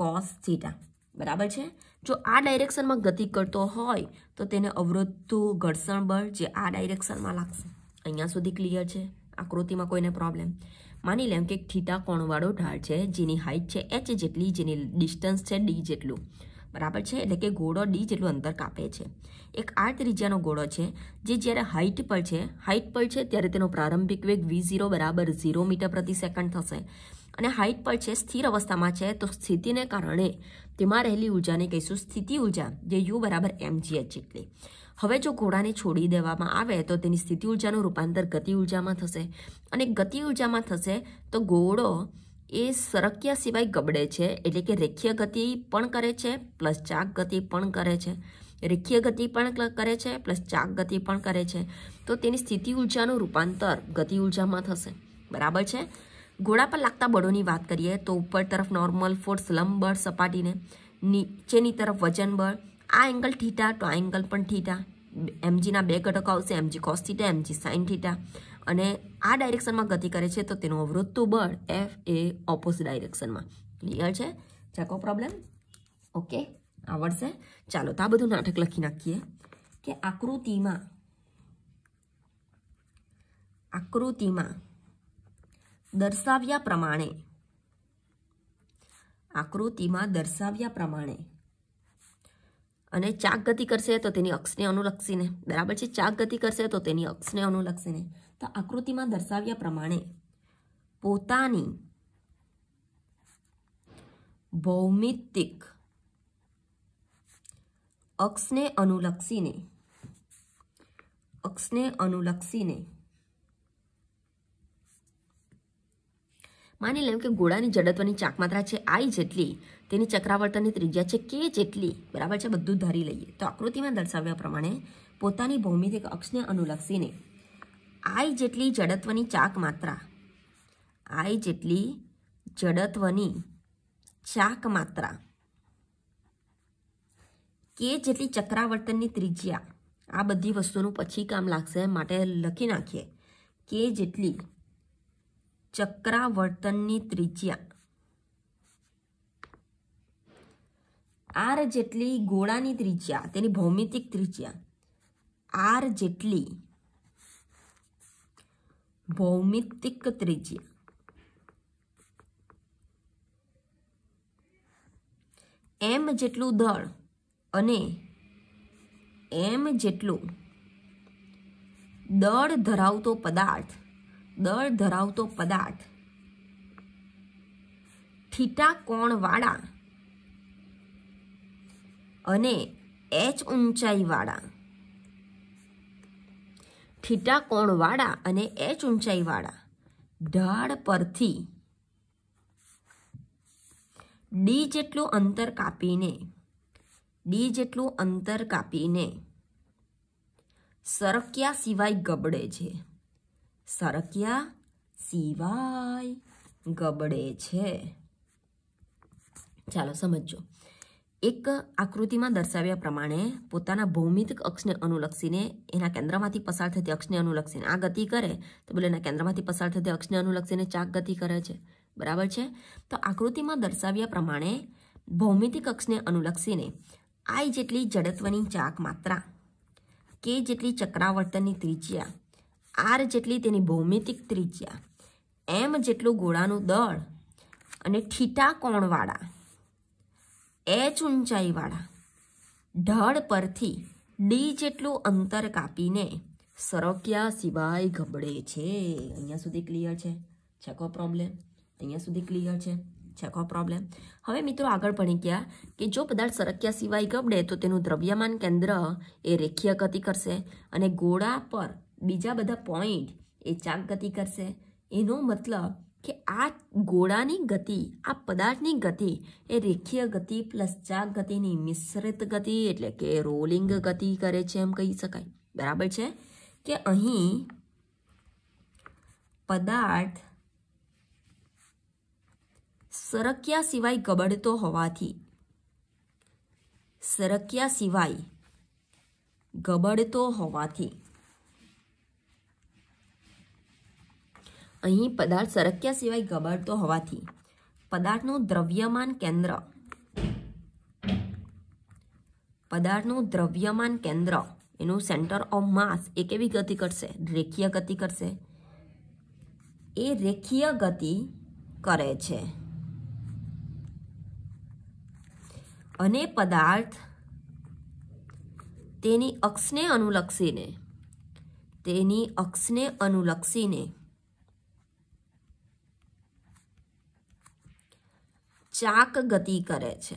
Speaker 1: કોસ થીટા બરાબર છે જો આ ડાયરેક્શનમાં ગતિ કરતો હોય તો તેને અવરોધતું ઘર્ષણ બળ જે આ ડાયરેક્શનમાં લાગશે અહીંયા સુધી ક્લિયર છે આકૃતિમાં કોઈને પ્રોબ્લેમ માની લેમ કે થીટા કોણવાળો ઢાળ છે જેની હાઇટ છે એચ જેટલી જેની ડિસ્ટન્સ છે ડી જેટલું બરાબર છે એટલે કે ગોળો ડી જેટલું અંતર કાપે છે એક આ ત્રિજ્યાનો ગોળો છે જે જ્યારે હાઇટ પર છે હાઇટ પર છે ત્યારે તેનો પ્રારંભિક વેગ વી ઝીરો બરાબર ઝીરો મીટર પ્રતિ સેકન્ડ થશે અને હાઇટ પર છે સ્થિર અવસ્થામાં છે તો સ્થિતિને કારણે તેમાં રહેલી ઉર્જાને કહીશું સ્થિતિ ઉર્જા જે યુ બરાબર એમજીએચ જેટલી હવે જો ઘોડાને છોડી દેવામાં આવે તો તેની સ્થિતિ ઉર્જાનું રૂપાંતર ગતિ ઉર્જામાં થશે અને ગતિ ઉર્જામાં થશે તો ઘોડો એ સરખ્યા સિવાય ગબડે છે એટલે કે રેખીય ગતિ પણ કરે છે પ્લસ ચાક ગતિ પણ કરે છે રેખીય ગતિ પણ કરે છે પ્લસ ચાક ગતિ પણ કરે છે તો તેની સ્થિતિ ઉર્જાનું રૂપાંતર ગતિ ઉર્જામાં થશે બરાબર છે ઘોડા પર લાગતા બળોની વાત કરીએ તો ઉપર તરફ નોર્મલ ફોર્સ લંબ બળ સપાટીને નીચેની તરફ વજન બળ આ એંગલ થીટા તો આ એંગલ પણ થીટા એમજીના બે ઘટકો આવશે MG cos theta MG sine theta અને આ ડાયરેક્શનમાં ગતિ કરે છે તો તેનું અવરોધતું બળ એફ એ ઓપોઝિટ ડાયરેક્શનમાં ક્લિયર છે ચકો પ્રોબ્લેમ ઓકે આવડશે ચાલો તો આ બધું નાટક લખી નાખીએ કે આકૃતિમાં આકૃતિમાં દર્શાવ્યા પ્રમાણે આકૃતિમાં દર્શાવ્યા પ્રમાણે અને ચાક ગતિ કરશે તો તેની અક્ષને અનુલક્ષીને બરાબર છે ચાક ગતિ કરશે તો તેની અક્ષને અનુલક્ષીને તો આકૃતિમાં દર્શાવ્યા પ્રમાણે પોતાની ભૌમિતિક અક્ષને અનુલક્ષીને અક્ષને અનુલક્ષીને માની લેવું કે ગોળાની જડત્વની ચાકમાત્રા છે આઈ જેટલી તેની ચક્રાવર્તનની ત્રિજ્યા છે કે જેટલી બરાબર છે બધું ધારી લઈએ તો આકૃતિમાં દર્શાવ્યા પ્રમાણે પોતાની ભૌમિતિક અક્ષને અનુલક્ષીને આઈ જેટલી જડત્વની ચાક માત્રા આઈ જેટલી જડત્વની ચાક માત્રા કે જેટલી ચક્રાવર્તનની ત્રિજ્યા આ બધી વસ્તુનું પછી કામ લાગશે માટે લખી નાખીએ કે જેટલી ચક્રાવર્તનની ત્રિજ્યા આર જેટલી ગોળાની ત્રિજ્યા તેની ભૌમિતિક ત્રિજ્યા આર જેટલી ભૌમિતિક ત્રિજ્યા એમ જેટલું દળ અને એમ જેટલું દળ ધરાવતો પદાર્થ દળ ધરાવતો પદાર્થ થીટા કોણવાળા અને એચ ઊંચાઈવાળા થીટા કોણવાળા અને એચ ઊંચાઈવાળા ઢાળ પરથી ડી જેટલું અંતર કાપીને ડી જેટલું અંતર કાપીને સરક્યા સિવાય ગબડે છે સરક્યા સિવાય ગબડે છે ચાલો સમજો એક આકૃતિમાં દર્શાવ્યા પ્રમાણે પોતાના ભૌમિતિક અક્ષને અનુલક્ષીને એના કેન્દ્રમાંથી પસાર થતી અક્ષને અનુલક્ષીને આ ગતિ કરે તો બોલે એના કેન્દ્રમાંથી પસાર થતી અક્ષને અનુલક્ષીને ચાક ગતિ કરે છે બરાબર છે તો આકૃતિમાં દર્શાવ્યા પ્રમાણે ભૌમિતિક અક્ષને અનુલક્ષીને આઈ જેટલી જડત્વની ચાક માત્રા કે જેટલી ચક્રાવર્તનની ત્રિજ્યા આર જેટલી તેની ભૌમિતિક ત્રિજ્યા એમ જેટલું ગોળાનું દળ અને ઠીટા કોણવાળા એચ ઊંચાઈવાળા ઢળ પરથી ડી જેટલું અંતર કાપીને સરક્યા સિવાય ગબડે છે અહીંયા સુધી ક્લિયર છે છેકો પ્રોબ્લેમ અહીંયા સુધી ક્લિયર છે છેકો પ્રોબ્લેમ હવે મિત્રો આગળ ભણી ગયા કે જો પદાર્થ સરક્યા સિવાય ગબડે તો તેનું દ્રવ્યમાન કેન્દ્ર એ રેખીય ગતિ કરશે અને ગોળા પર બીજા બધા પોઈન્ટ એ ચાક ગતિ કરશે એનો મતલબ કે આ ગોળાની ગતિ આ પદાર્થની ગતિ એ રેખીય ગતિ પ્લસ ચાક ગતિની મિશ્રિત ગતિ એટલે કે રોલિંગ ગતિ કરે છે એમ કહી શકાય બરાબર છે કે અહીં પદાર્થ સરક્યા સિવાય ગબડતો હોવાથી સરક્યા સિવાય ગબડતો હોવાથી અહીં પદાર્થ સરક્યા સિવાય ગબડતો હોવાથી પદાર્થનું દ્રવ્યમાન કેન્દ્ર પદાર્થનું દ્રવ્યમાન કેન્દ્ર એનું સેન્ટર ઓફ માસ એ કેવી ગતિ કરશે રેખીય ગતિ કરશે એ રેખીય ગતિ કરે છે અને પદાર્થ તેની અક્ષને અનુલક્ષીને તેની અક્ષને અનુલક્ષીને ચાક ગતિ કરે છે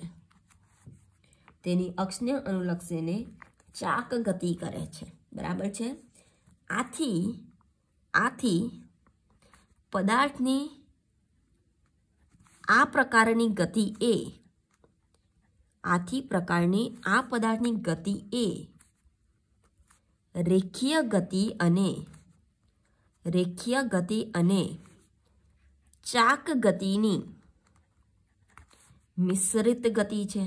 Speaker 1: તેની અક્ષને અનુલક્ષીને ચાક ગતિ કરે છે બરાબર છે આથી આથી પદાર્થની આ પ્રકારની ગતિ એ આથી પ્રકારની આ પદાર્થની ગતિ એ રેખીય ગતિ અને રેખીય ગતિ અને ચાક ગતિની મિશ્રિત ગતિ છે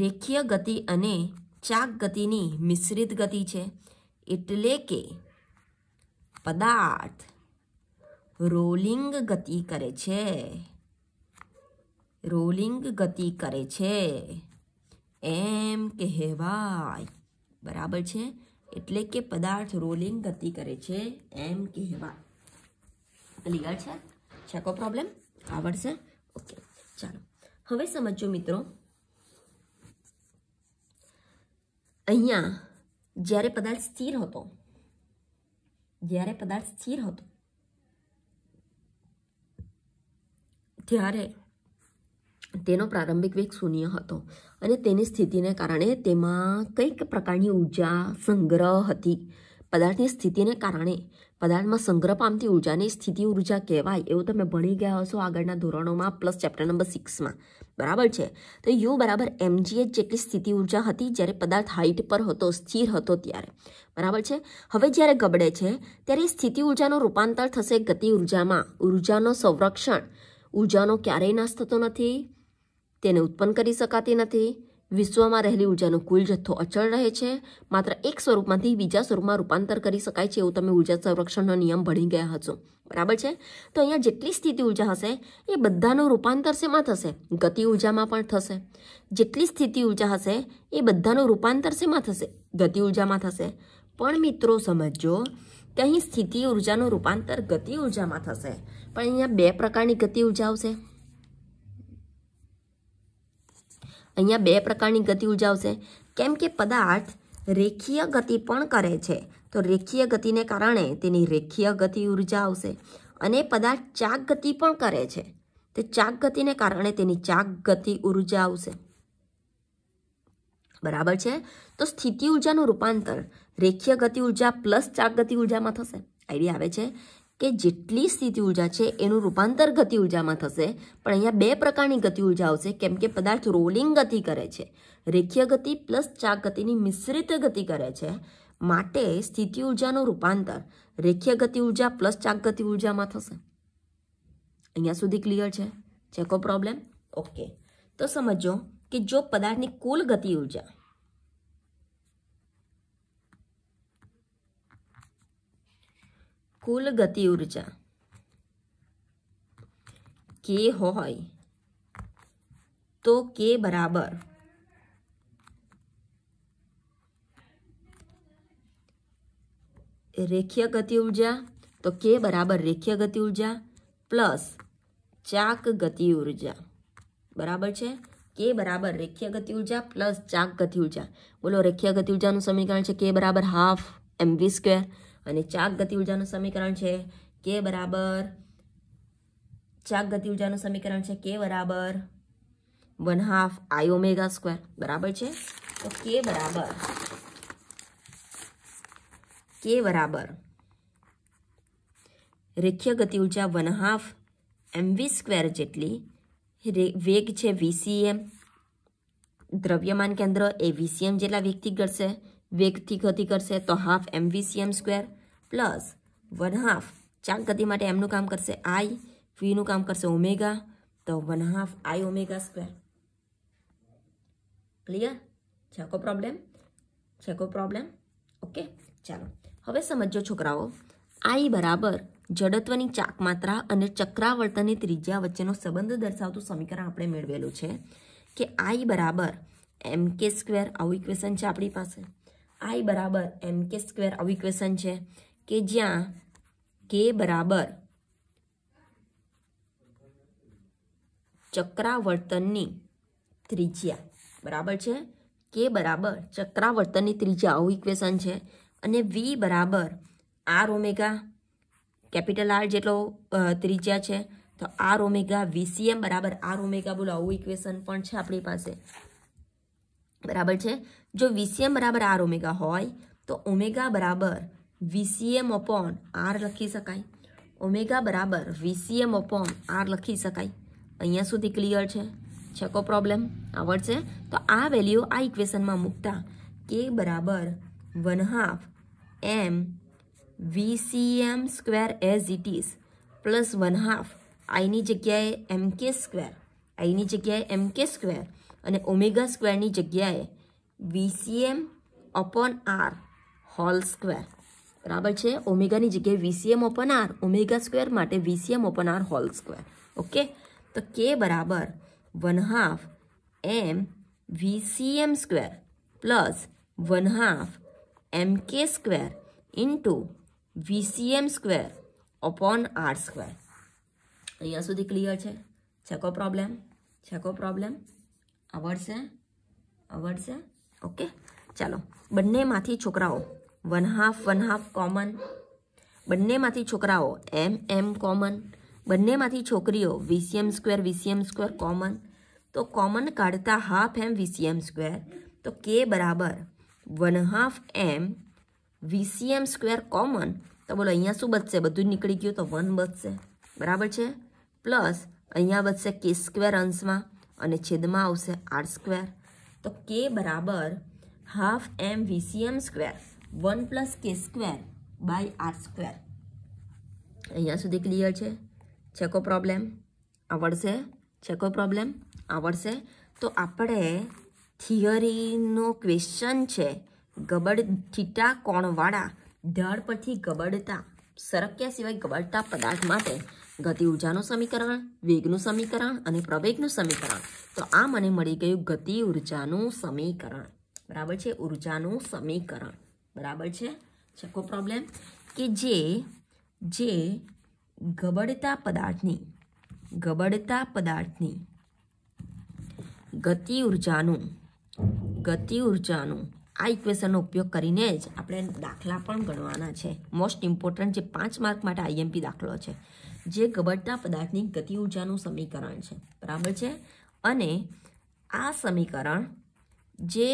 Speaker 1: રેખીય ગતિ અને ચાક ગતિની મિશ્રિત ગતિ છે એટલે કે પદાર્થ રોલિંગ ગતિ કરે છે રોલિંગ ગતિ કરે છે એમ કહેવાય બરાબર છે એટલે કે પદાર્થ રોલિંગ ગતિ કરે છે એમ કહેવાય ક્લિયર છે છે કો પ્રોબ્લેમ આવડશે ઓકે ચાલો હવે સમજો મિત્રો અહીંયા જ્યારે પદાર્થ સ્થિર હતો જ્યારે પદાર્થ સ્થિર હતો ત્યારે તેનો પ્રારંભિક વેગ શૂન્ય હતો અને તેની સ્થિતિને કારણે તેમાં કંઈક પ્રકારની ઊર્જા સંગ્રહ હતી પદાર્થની સ્થિતિને કારણે પદાર્થમાં સંગ્રહ પામતી ઉર્જાની સ્થિતિ ઉર્જા કહેવાય એવું તમે ભણી ગયા હશો આગળના ધોરણોમાં પ્લસ ચેપ્ટર નંબર સિક્સમાં બરાબર છે તો યુ બરાબર એમજીએચ જેટલી સ્થિતિ ઉર્જા હતી જ્યારે પદાર્થ હાઇટ પર હતો સ્થિર હતો ત્યારે બરાબર છે હવે જ્યારે ગબડે છે ત્યારે સ્થિતિ ઉર્જાનું રૂપાંતર થશે ગતિ ઉર્જામાં ઉર્જાનો સંરક્ષણ ઉર્જાનો ક્યારેય નાશ થતો નથી તેને ઉત્પન્ન કરી શકાતી નથી વિશ્વમાં રહેલી ઉર્જાનો કુલ જથ્થો અચળ રહે છે માત્ર એક સ્વરૂપમાંથી બીજા સ્વરૂપમાં રૂપાંતર કરી શકાય છે એવું તમે ઉર્જા સંરક્ષણનો નિયમ ભણી ગયા હશો બરાબર છે તો અહીંયા જેટલી સ્થિતિ ઉર્જા હશે એ બધાનું રૂપાંતર શેમાં થશે ગતિ ઉર્જામાં પણ થશે જેટલી સ્થિતિ ઉર્જા હશે એ બધાનું રૂપાંતર શેમાં થશે ગતિ ઉર્જામાં થશે પણ મિત્રો સમજો કે અહીં સ્થિતિ ઉર્જાનું રૂપાંતર ગતિ ઉર્જામાં થશે પણ અહીંયા બે પ્રકારની ગતિ ઉર્જા આવશે અહીંયા બે પ્રકારની ગતિ ઉલજાવશે કેમ કે પદાર્થ રેખીય ગતિ પણ કરે છે તો રેખીય ગતિને કારણે તેની રેખીય ગતિ ઉર્જા આવશે અને પદાર્થ ચાક ગતિ પણ કરે છે તે ચાક ગતિને કારણે તેની ચાક ગતિ ઉર્જા આવશે બરાબર છે તો સ્થિતિ ઉર્જાનું રૂપાંતર રેખીય ગતિ ઉર્જા પ્લસ ચાક ગતિ ઉર્જામાં થશે આઈડિયા આવે છે કે જેટલી સ્થિતિ ઉર્જા છે એનું રૂપાંતર ગતિ ઉર્જામાં થશે પણ અહીંયા બે પ્રકારની ગતિ ઉર્જા આવશે કેમ કે પદાર્થ રોલિંગ ગતિ કરે છે રેખીય ગતિ પ્લસ ચાક ગતિની મિશ્રિત ગતિ કરે છે માટે સ્થિતિ ઉર્જાનું રૂપાંતર રેખીય ગતિ ઉર્જા પ્લસ ચાક ગતિ ઉર્જામાં થશે અહીંયા સુધી ક્લિયર છે ચેકો પ્રોબ્લેમ ઓકે તો સમજો કે જો પદાર્થની કુલ ગતિ ઉર્જા કુલ ગતિ ઉર્જા કે હોય તો કે બરાબર રેખીય ગતિ ઉર્જા તો કે બરાબર રેખીય ગતિ ઉર્જા પ્લસ ચાક ગતિ ઉર્જા બરાબર છે કે બરાબર રેખીય ગતિ ઉર્જા પ્લસ ચાક ગતિ ઉર્જા બોલો રેખીય ગતિ ઉર્જાનું સમીકરણ છે કે બરાબર હાફ એમવી સ્ક્વેર અને ચાક ગતિ ઉર્જાનું સમીકરણ છે કે બરાબર ચાક ગતિ ઉર્જાનું સમીકરણ છે કે બરાબર one half I omega omega square બરાબર છે તો કે બરાબર કે બરાબર રેખીય ગતિ ઉર્જા વન હાફ એમવી સ્ક્વેર જેટલી વેગ છે વીસીએમ દ્રવ્યમાન કેન્દ્ર એ વીસીએમ જેટલા વેગથી કરશે વેગથી ગતિ કરશે તો half MVCM square plus one half ચાર ગતિ માટે એમનું કામ કરશે આઈ વીનું કામ કરશે ઓમેગા તો one half I omega square clear છે કો પ્રોબ્લેમ છે કો પ્રોબ્લેમ ઓકે ચાલો હવે સમજો છોકરાઓ આઈ બરાબર જડત્વની ચાકમાત્રા અને ચક્રાવર્તનની ત્રિજ્યા વચ્ચેનો સંબંધ દર્શાવતું સમીકરણ આપણે મેળવેલું છે કે આઈ બરાબર એમ કે સ્ક્વેર આવું ઇક્વેશન છે આપણી પાસે આઈ બરાબર એમ કે સ્ક્વેર આવું ઇક્વેશન છે કે જ્યાં કે બરાબર ચક્રાવર્તનની ત્રિજ્યા બરાબર છે કે બરાબર ચક્રાવર્તનની ત્રિજ્યા આવું ઇક્વેશન છે અને વી બરાબર આર ઓમેગા કેપિટલ આર જેટલો ત્રિજ્યા છે તો આર ઓમેગા વીસીએમ બરાબર આર ઓમેગા બોલો આવું ઇક્વેશન પણ છે આપણી પાસે બરાબર છે જો વીસીએમ બરાબર આર ઓમેગા હોય તો ઓમેગા બરાબર વીસીએમ અપોન આર લખી શકાય ઓમેગા બરાબર વીસીએમ અપોન આર લખી શકાય અહીંયા સુધી ક્લિયર છે છકો પ્રોબ્લેમ આવડશે તો આ વેલ્યુ આ ઇક્વેશનમાં મૂકતા કે બરાબર one half M VCM square as it is plus one half આઈની જગ્યાએ એમ કે સ્ક્વેર આઈની જગ્યાએ એમ કે સ્ક્વેર અને ઓમેગા સ્ક્વેરની જગ્યાએ VCM upon R whole square બરાબર છે ઓમેગાની જગ્યાએ VCM upon R omega square માટે VCM upon R whole square okay તો કે બરાબર one half M VCM square plus one half M K square into VCM square upon R square અહીંયા સુધી clear છે છે કો પ્રોબ્લેમ છે કો પ્રોબ્લેમ આવડશે આવડશે ઓકે ચાલો બંનેમાંથી છોકરાઓ one half one half common બંનેમાંથી છોકરાઓ એમ એમ કોમન બંનેમાંથી છોકરીઓ VCM square VCM square common તો કોમન કાઢતા હાફ એમ વીસીએમ સ્ક્વેર તો કે બરાબર one half M VCM square common તો બોલો અહીંયા શું બચશે બધું નીકળી ગયું તો વન બચશે બરાબર છે પ્લસ અહીંયા બચશે કે સ્ક્વેર અંશમાં અને છેદમાં આવશે આર સ્ક્વેર તો કે બરાબર half M VCM square one plus K square by R square અહીંયા સુધી ક્લિયર છે છે કો પ્રોબ્લેમ આવડશે છે કો પ્રોબ્લેમ આવડશે તો આપણે થિયરીનો ક્વેશ્ચન છે ગબડ થીટા કોણવાળા ઢાળ પરથી ગબડતા સરક્યા સિવાય ગબડતા પદાર્થ માટે ગતિ ઉર્જાનું સમીકરણ વેગનું સમીકરણ અને પ્રવેગનું સમીકરણ તો આ મને મળી ગયું ગતિ ઉર્જાનું સમીકરણ બરાબર છે ઉર્જાનું સમીકરણ બરાબર છે છકો પ્રોબ્લેમ કે જે જે ગબડતા પદાર્થની ગબડતા પદાર્થની ગતિ ઉર્જાનું ગતિ ઉર્જાનું આ ઇક્વેશનનો ઉપયોગ કરીને જ આપણે દાખલા પણ ગણવાના છે મોસ્ટ ઇમ્પોર્ટન્ટ જે પાંચ માર્ક માટે આઈએમપી દાખલો છે જે ગબડતા પદાર્થની ગતિ ઉર્જાનું સમીકરણ છે બરાબર છે અને આ સમીકરણ જે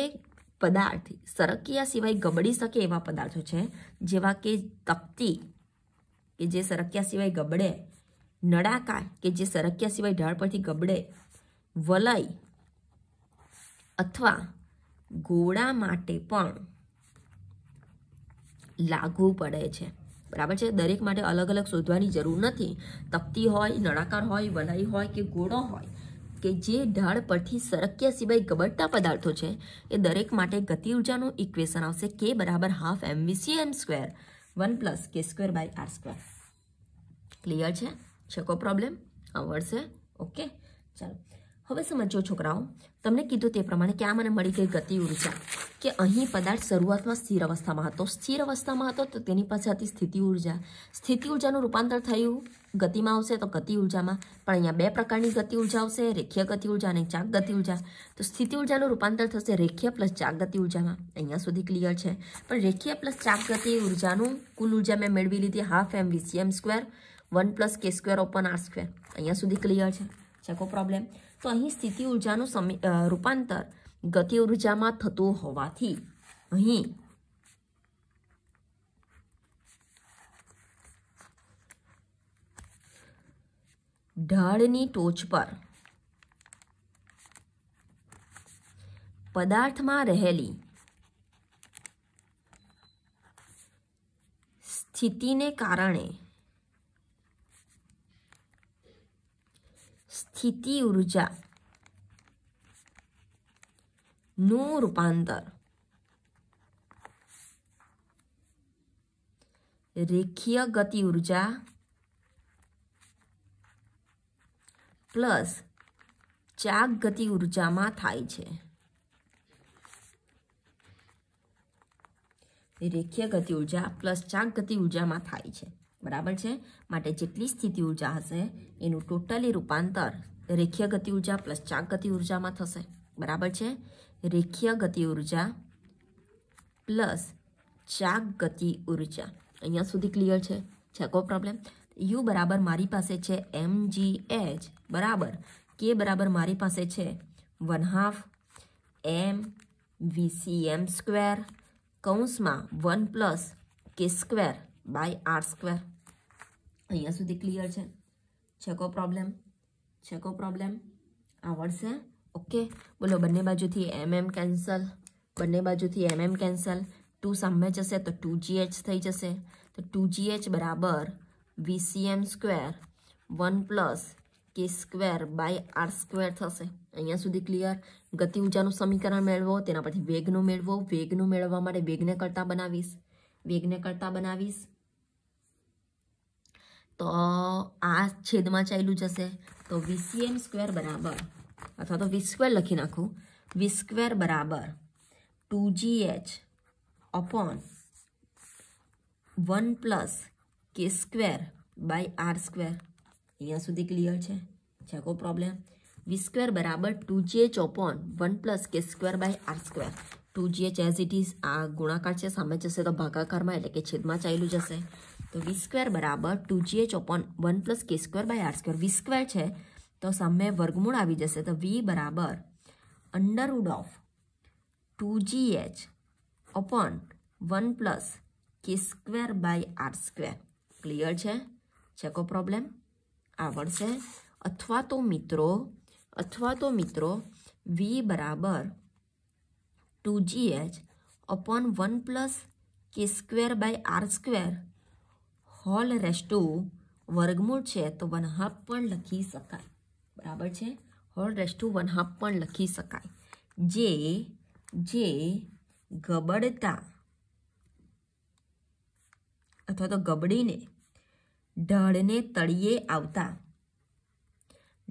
Speaker 1: પદાર્થ સરકીયા સિવાય ગબડી શકે એવા પદાર્થો છે જેવા કે તપ્તી કે જે સરકીયા સિવાય ગબડે નળાકાર કે જે સરકીયા સિવાય ઢાળ પરથી ગબડે વલય અથવા ગોળા માટે પણ લાગુ પડે છે બરાબર છે દરેક માટે અલગ અલગ શોધવાની જરૂર નથી તકતી હોય નળાકાર હોય વલય હોય કે ગોળો હોય કે જે ઢાળ પરથી સરક્યા સિવાય ગબડતા પદાર્થો છે એ દરેક માટે ગતિ ઉર્જાનું ઇક્વેશન આવશે કે બરાબર half M VC M square one plus K square by R square clear છે છકો પ્રોબ્લેમ આવડશે ઓકે ચાલો હવે સમજો છોકરાઓ તમને કીધું તે પ્રમાણે કે આ મને મળી ગઈ ગતિ ઉર્જા કે અહીં પદાર્થ શરૂઆતમાં સ્થિર અવસ્થામાં હતો સ્થિર અવસ્થામાં હતો તો તેની પાસે હતી સ્થિતિ ઉર્જા સ્થિતિ ઉર્જાનું રૂપાંતર થયું ગતિમાં આવશે તો ગતિ ઉર્જામાં પણ અહીંયા બે પ્રકારની ગતિ ઉર્જા આવશે રેખીય ગતિ ઉર્જા અને ચાક ગતિ ઉર્જા તો સ્થિતિ ઉર્જાનું રૂપાંતર થશે રેખીય પ્લસ ચાક ગતિ ઉર્જામાં અહીંયા સુધી ક્લિયર છે પણ રેખીય પ્લસ ચાક ગતિ ઉર્જાનું કુલ ઉર્જા મેં મેળવી લીધી half M VCM square one plus K square upon R square અહીંયા સુધી ક્લિયર છે છે પ્રોબ્લેમ તો અહીં સ્થિતિ ઉર્જાનું રૂપાંતર ગતિ ઉર્જામાં થતું હોવાથી અહીં ઢાળની ટોચ પર પદાર્થમાં રહેલી સ્થિતિને કારણે સ્થિતિ ઉર્જા નું રૂપાંતર રેખીય ગતિ ઉર્જા પ્લસ ચાક ગતિ ઉર્જામાં થાય છે રેખીય ગતિ ઉર્જા પ્લસ ચાક ગતિ ઉર્જામાં થાય છે બરાબર છે માટે જેટલી સ્થિતિ ઉર્જા હશે એનું ટોટલી રૂપાંતર રેખીય ગતિ ઉર્જા પ્લસ ચાક ગતિ ઉર્જામાં થશે બરાબર છે રેખીય ગતિ ઉર્જા પ્લસ ચાક ગતિ ઉર્જા અહીંયા સુધી ક્લિયર છે છે કોઈ પ્રોબ્લેમ યુ બરાબર મારી પાસે છે એમ જી એચ બરાબર કે બરાબર મારી પાસે છે one half M VCM square કૌંસમાં one plus K square by R square અહીંયા સુધી ક્લિયર છે છે કો પ્રોબ્લેમ છે કો પ્રોબ્લેમ આવડશે ઓકે બોલો બંને બાજુથી એમએમ MM કેન્સલ બંને બાજુથી એમએમ કેન્સલ ટુ સામે જશે તો ટુ જીએચ થઈ જશે તો ટુ જીએચ બરાબર VCM square one plus K square by R square થશે અહીંયા સુધી ક્લિયર ગતિ ઉર્જાનું સમીકરણ મેળવો તેના પરથી વેગનું મેળવો વેગનું મેળવવા માટે વેગને કરતાં બનાવીશ વેગને કરતાં બનાવીશ તો આ છેદમાં ચાલ્યું જશે તો વીસીએમ સ્ક્વેર બરાબર અથવા તો વી સ્ક્વેર લખી નાખું વી સ્ક્વેર બરાબર two G H upon one plus K square by R square અહીંયા સુધી ક્લિયર છે છે કો પ્રોબ્લેમ વી સ્ક્વેર બરાબર two H upon one plus K square by R square two H as it is આ ગુણાકાર છે સામે જશે તો ભાગાકારમાં એટલે કે છેદમાં ચાલ્યું જશે તો વી સ્ક્વેર બરાબર two GH upon one plus K square by R square V square છે તો સામે વર્ગમૂળ આવી જશે તો વી બરાબર under root of two GH upon one plus K square by R square clear છે છે કો પ્રોબ્લેમ આવડશે અથવા તો મિત્રો અથવા તો મિત્રો વી બરાબર two GH upon one plus K square by R square whole raise to વર્ગમૂળ છે તો વન હાફ પણ લખી શકાય બરાબર છે whole raise to one half પણ લખી શકાય જે જે ગબડતા અથવા તો ગબડીને ઢળને તળિયે આવતા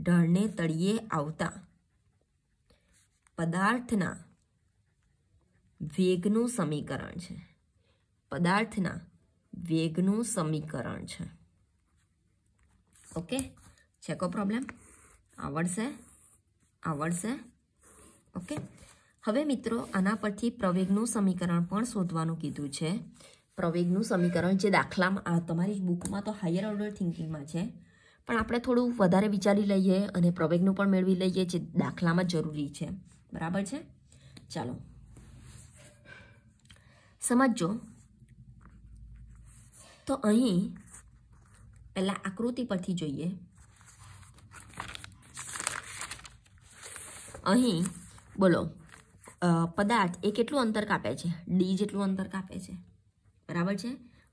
Speaker 1: ઢળને તળિયે આવતા પદાર્થના વેગનું સમીકરણ છે પદાર્થના વેગનું સમીકરણ છે ઓકે છે કો પ્રોબ્લેમ આવડશે આવડશે ઓકે હવે મિત્રો આના પરથી પ્રવેગનું સમીકરણ પણ શોધવાનું કીધું છે પ્રવેગનું સમીકરણ જે દાખલામાં આ તમારી બુકમાં તો હાયર ઓર્ડર થિંકિંગમાં છે પણ આપણે થોડું વધારે વિચારી લઈએ અને પ્રવેગનું પણ મેળવી લઈએ જે દાખલામાં જરૂરી છે બરાબર છે ચાલો સમજો તો અહીં પહેલાં આકૃતિ પરથી જોઈએ અહીં બોલો પદાર્થ એ કેટલું અંતર કાપે છે ડી જેટલું અંતર કાપે છે બરાબર છે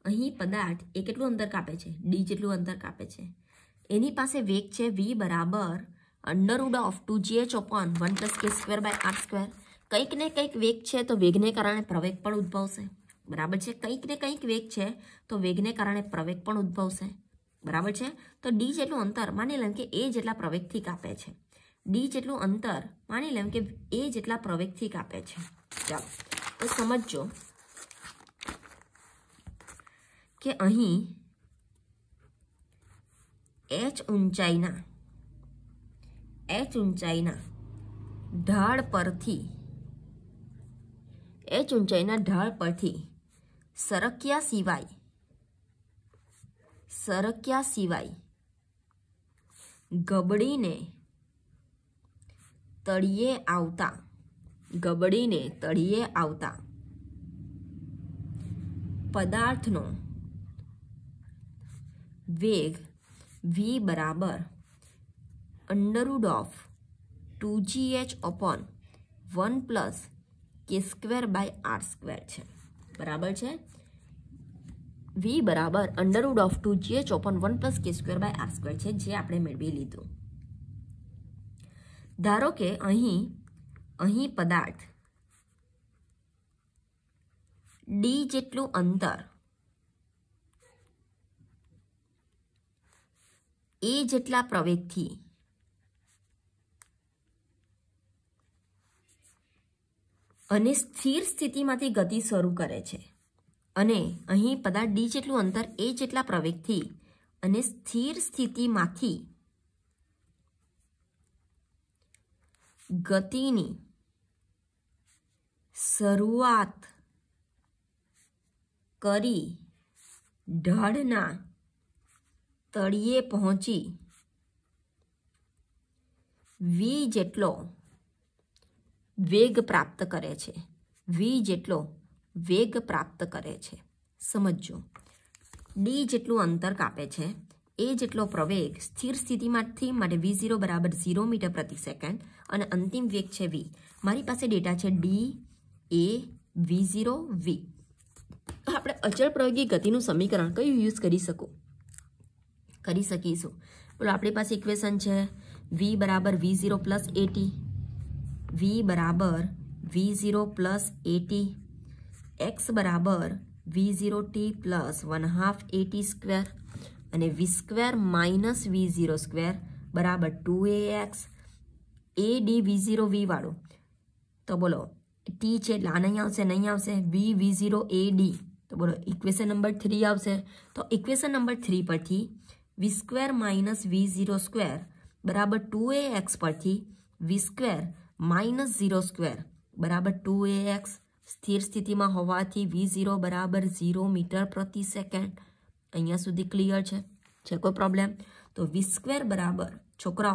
Speaker 1: અહીં પદાર્થ એ કેટલું અંતર કાપે છે ડી જેટલું અંતર કાપે છે એની પાસે વેગ છે વી બરાબર under root of two GH upon one plus K square by R square કંઈક ને કંઈક વેગ છે તો વેગને કારણે પ્રવેગ પણ ઉદ્ભવશે બરાબર છે કંઈક ને કંઈક વેગ છે તો વેગને કારણે પ્રવેગ પણ ઉદ્ભવશે બરાબર છે તો ડી જેટલું અંતર માની લેમ કે એ જેટલા પ્રવેગથી કાપે છે ડી જેટલું અંતર માની લેમ કે એ જેટલા પ્રવેગથી કાપે છે ચાલો તો સમજો કે અહીં એચ ઊંચાઈના એચ ઊંચાઈના ઢાળ પરથી એચ ઊંચાઈના ઢાળ પરથી સરક્યા સિવાય સરક્યા સિવાય ગબડીને તળિયે આવતા ગબડીને તળિયે આવતા પદાર્થનો વેગ વી બરાબર under root of two G H upon one plus K square by R square છે બરાબર છે વી બરાબર અંડરવુડ ઓફ ટુ જે ચોપન one plus K square by R square છે જે આપણે મેળવી લીધું ધારો કે અહીં અહીં પદાર્થ ડી જેટલું અંતર એ જેટલા પ્રવેગથી અને સ્થિર સ્થિતિમાંથી ગતિ શરૂ કરે છે અને અહીં પદાર્થ ડી જેટલું અંતર એ જેટલા પ્રવેગથી અને સ્થિર સ્થિતિમાંથી ગતિની શરૂઆત કરી ઢાળના તળિયે પહોંચી વી જેટલો વેગ પ્રાપ્ત કરે છે વી જેટલો વેગ પ્રાપ્ત કરે છે સમજજો ડી જેટલું અંતર કાપે છે એ જેટલો પ્રવેગ સ્થિર સ્થિતિમાંથી માટે વી ઝીરો બરાબર ઝીરો મીટર પ્રતિ સેકન્ડ અને અંતિમ વેગ છે વી મારી પાસે ડેટા છે ડી એ વી ઝીરો વી આપણે અચળ પ્રયોગી ગતિનું સમીકરણ કયું યુઝ કરી શકું કરી શકીશું બોલો આપણી પાસે ઇક્વેશન છે વી બરાબર V zero plus AT V બરાબર V zero plus AT X બરાબર V zero T plus one half AT square અને V square minus V zero square બરાબર two A X A D V zero વીવાળું તો બોલો T છે એટલે આ નહીં આવશે નહીં આવશે વી વી ઝીરો એ ડી તો બોલો ઇક્વેશન નંબર થ્રી આવશે તો ઇક્વેશન નંબર થ્રી પરથી V square minus V zero square બરાબર ટુ એ એક્સ પરથી V square minus zero square બરાબર ટુ એ એક્સ સ્થિર સ્થિતિમાં હોવાથી વી ઝીરો બરાબર ઝીરો મીટર પ્રતિ સેકન્ડ અહીંયા સુધી ક્લિયર છે છે કોઈ પ્રોબ્લેમ તો વી સ્ક્વેર બરાબર છોકરા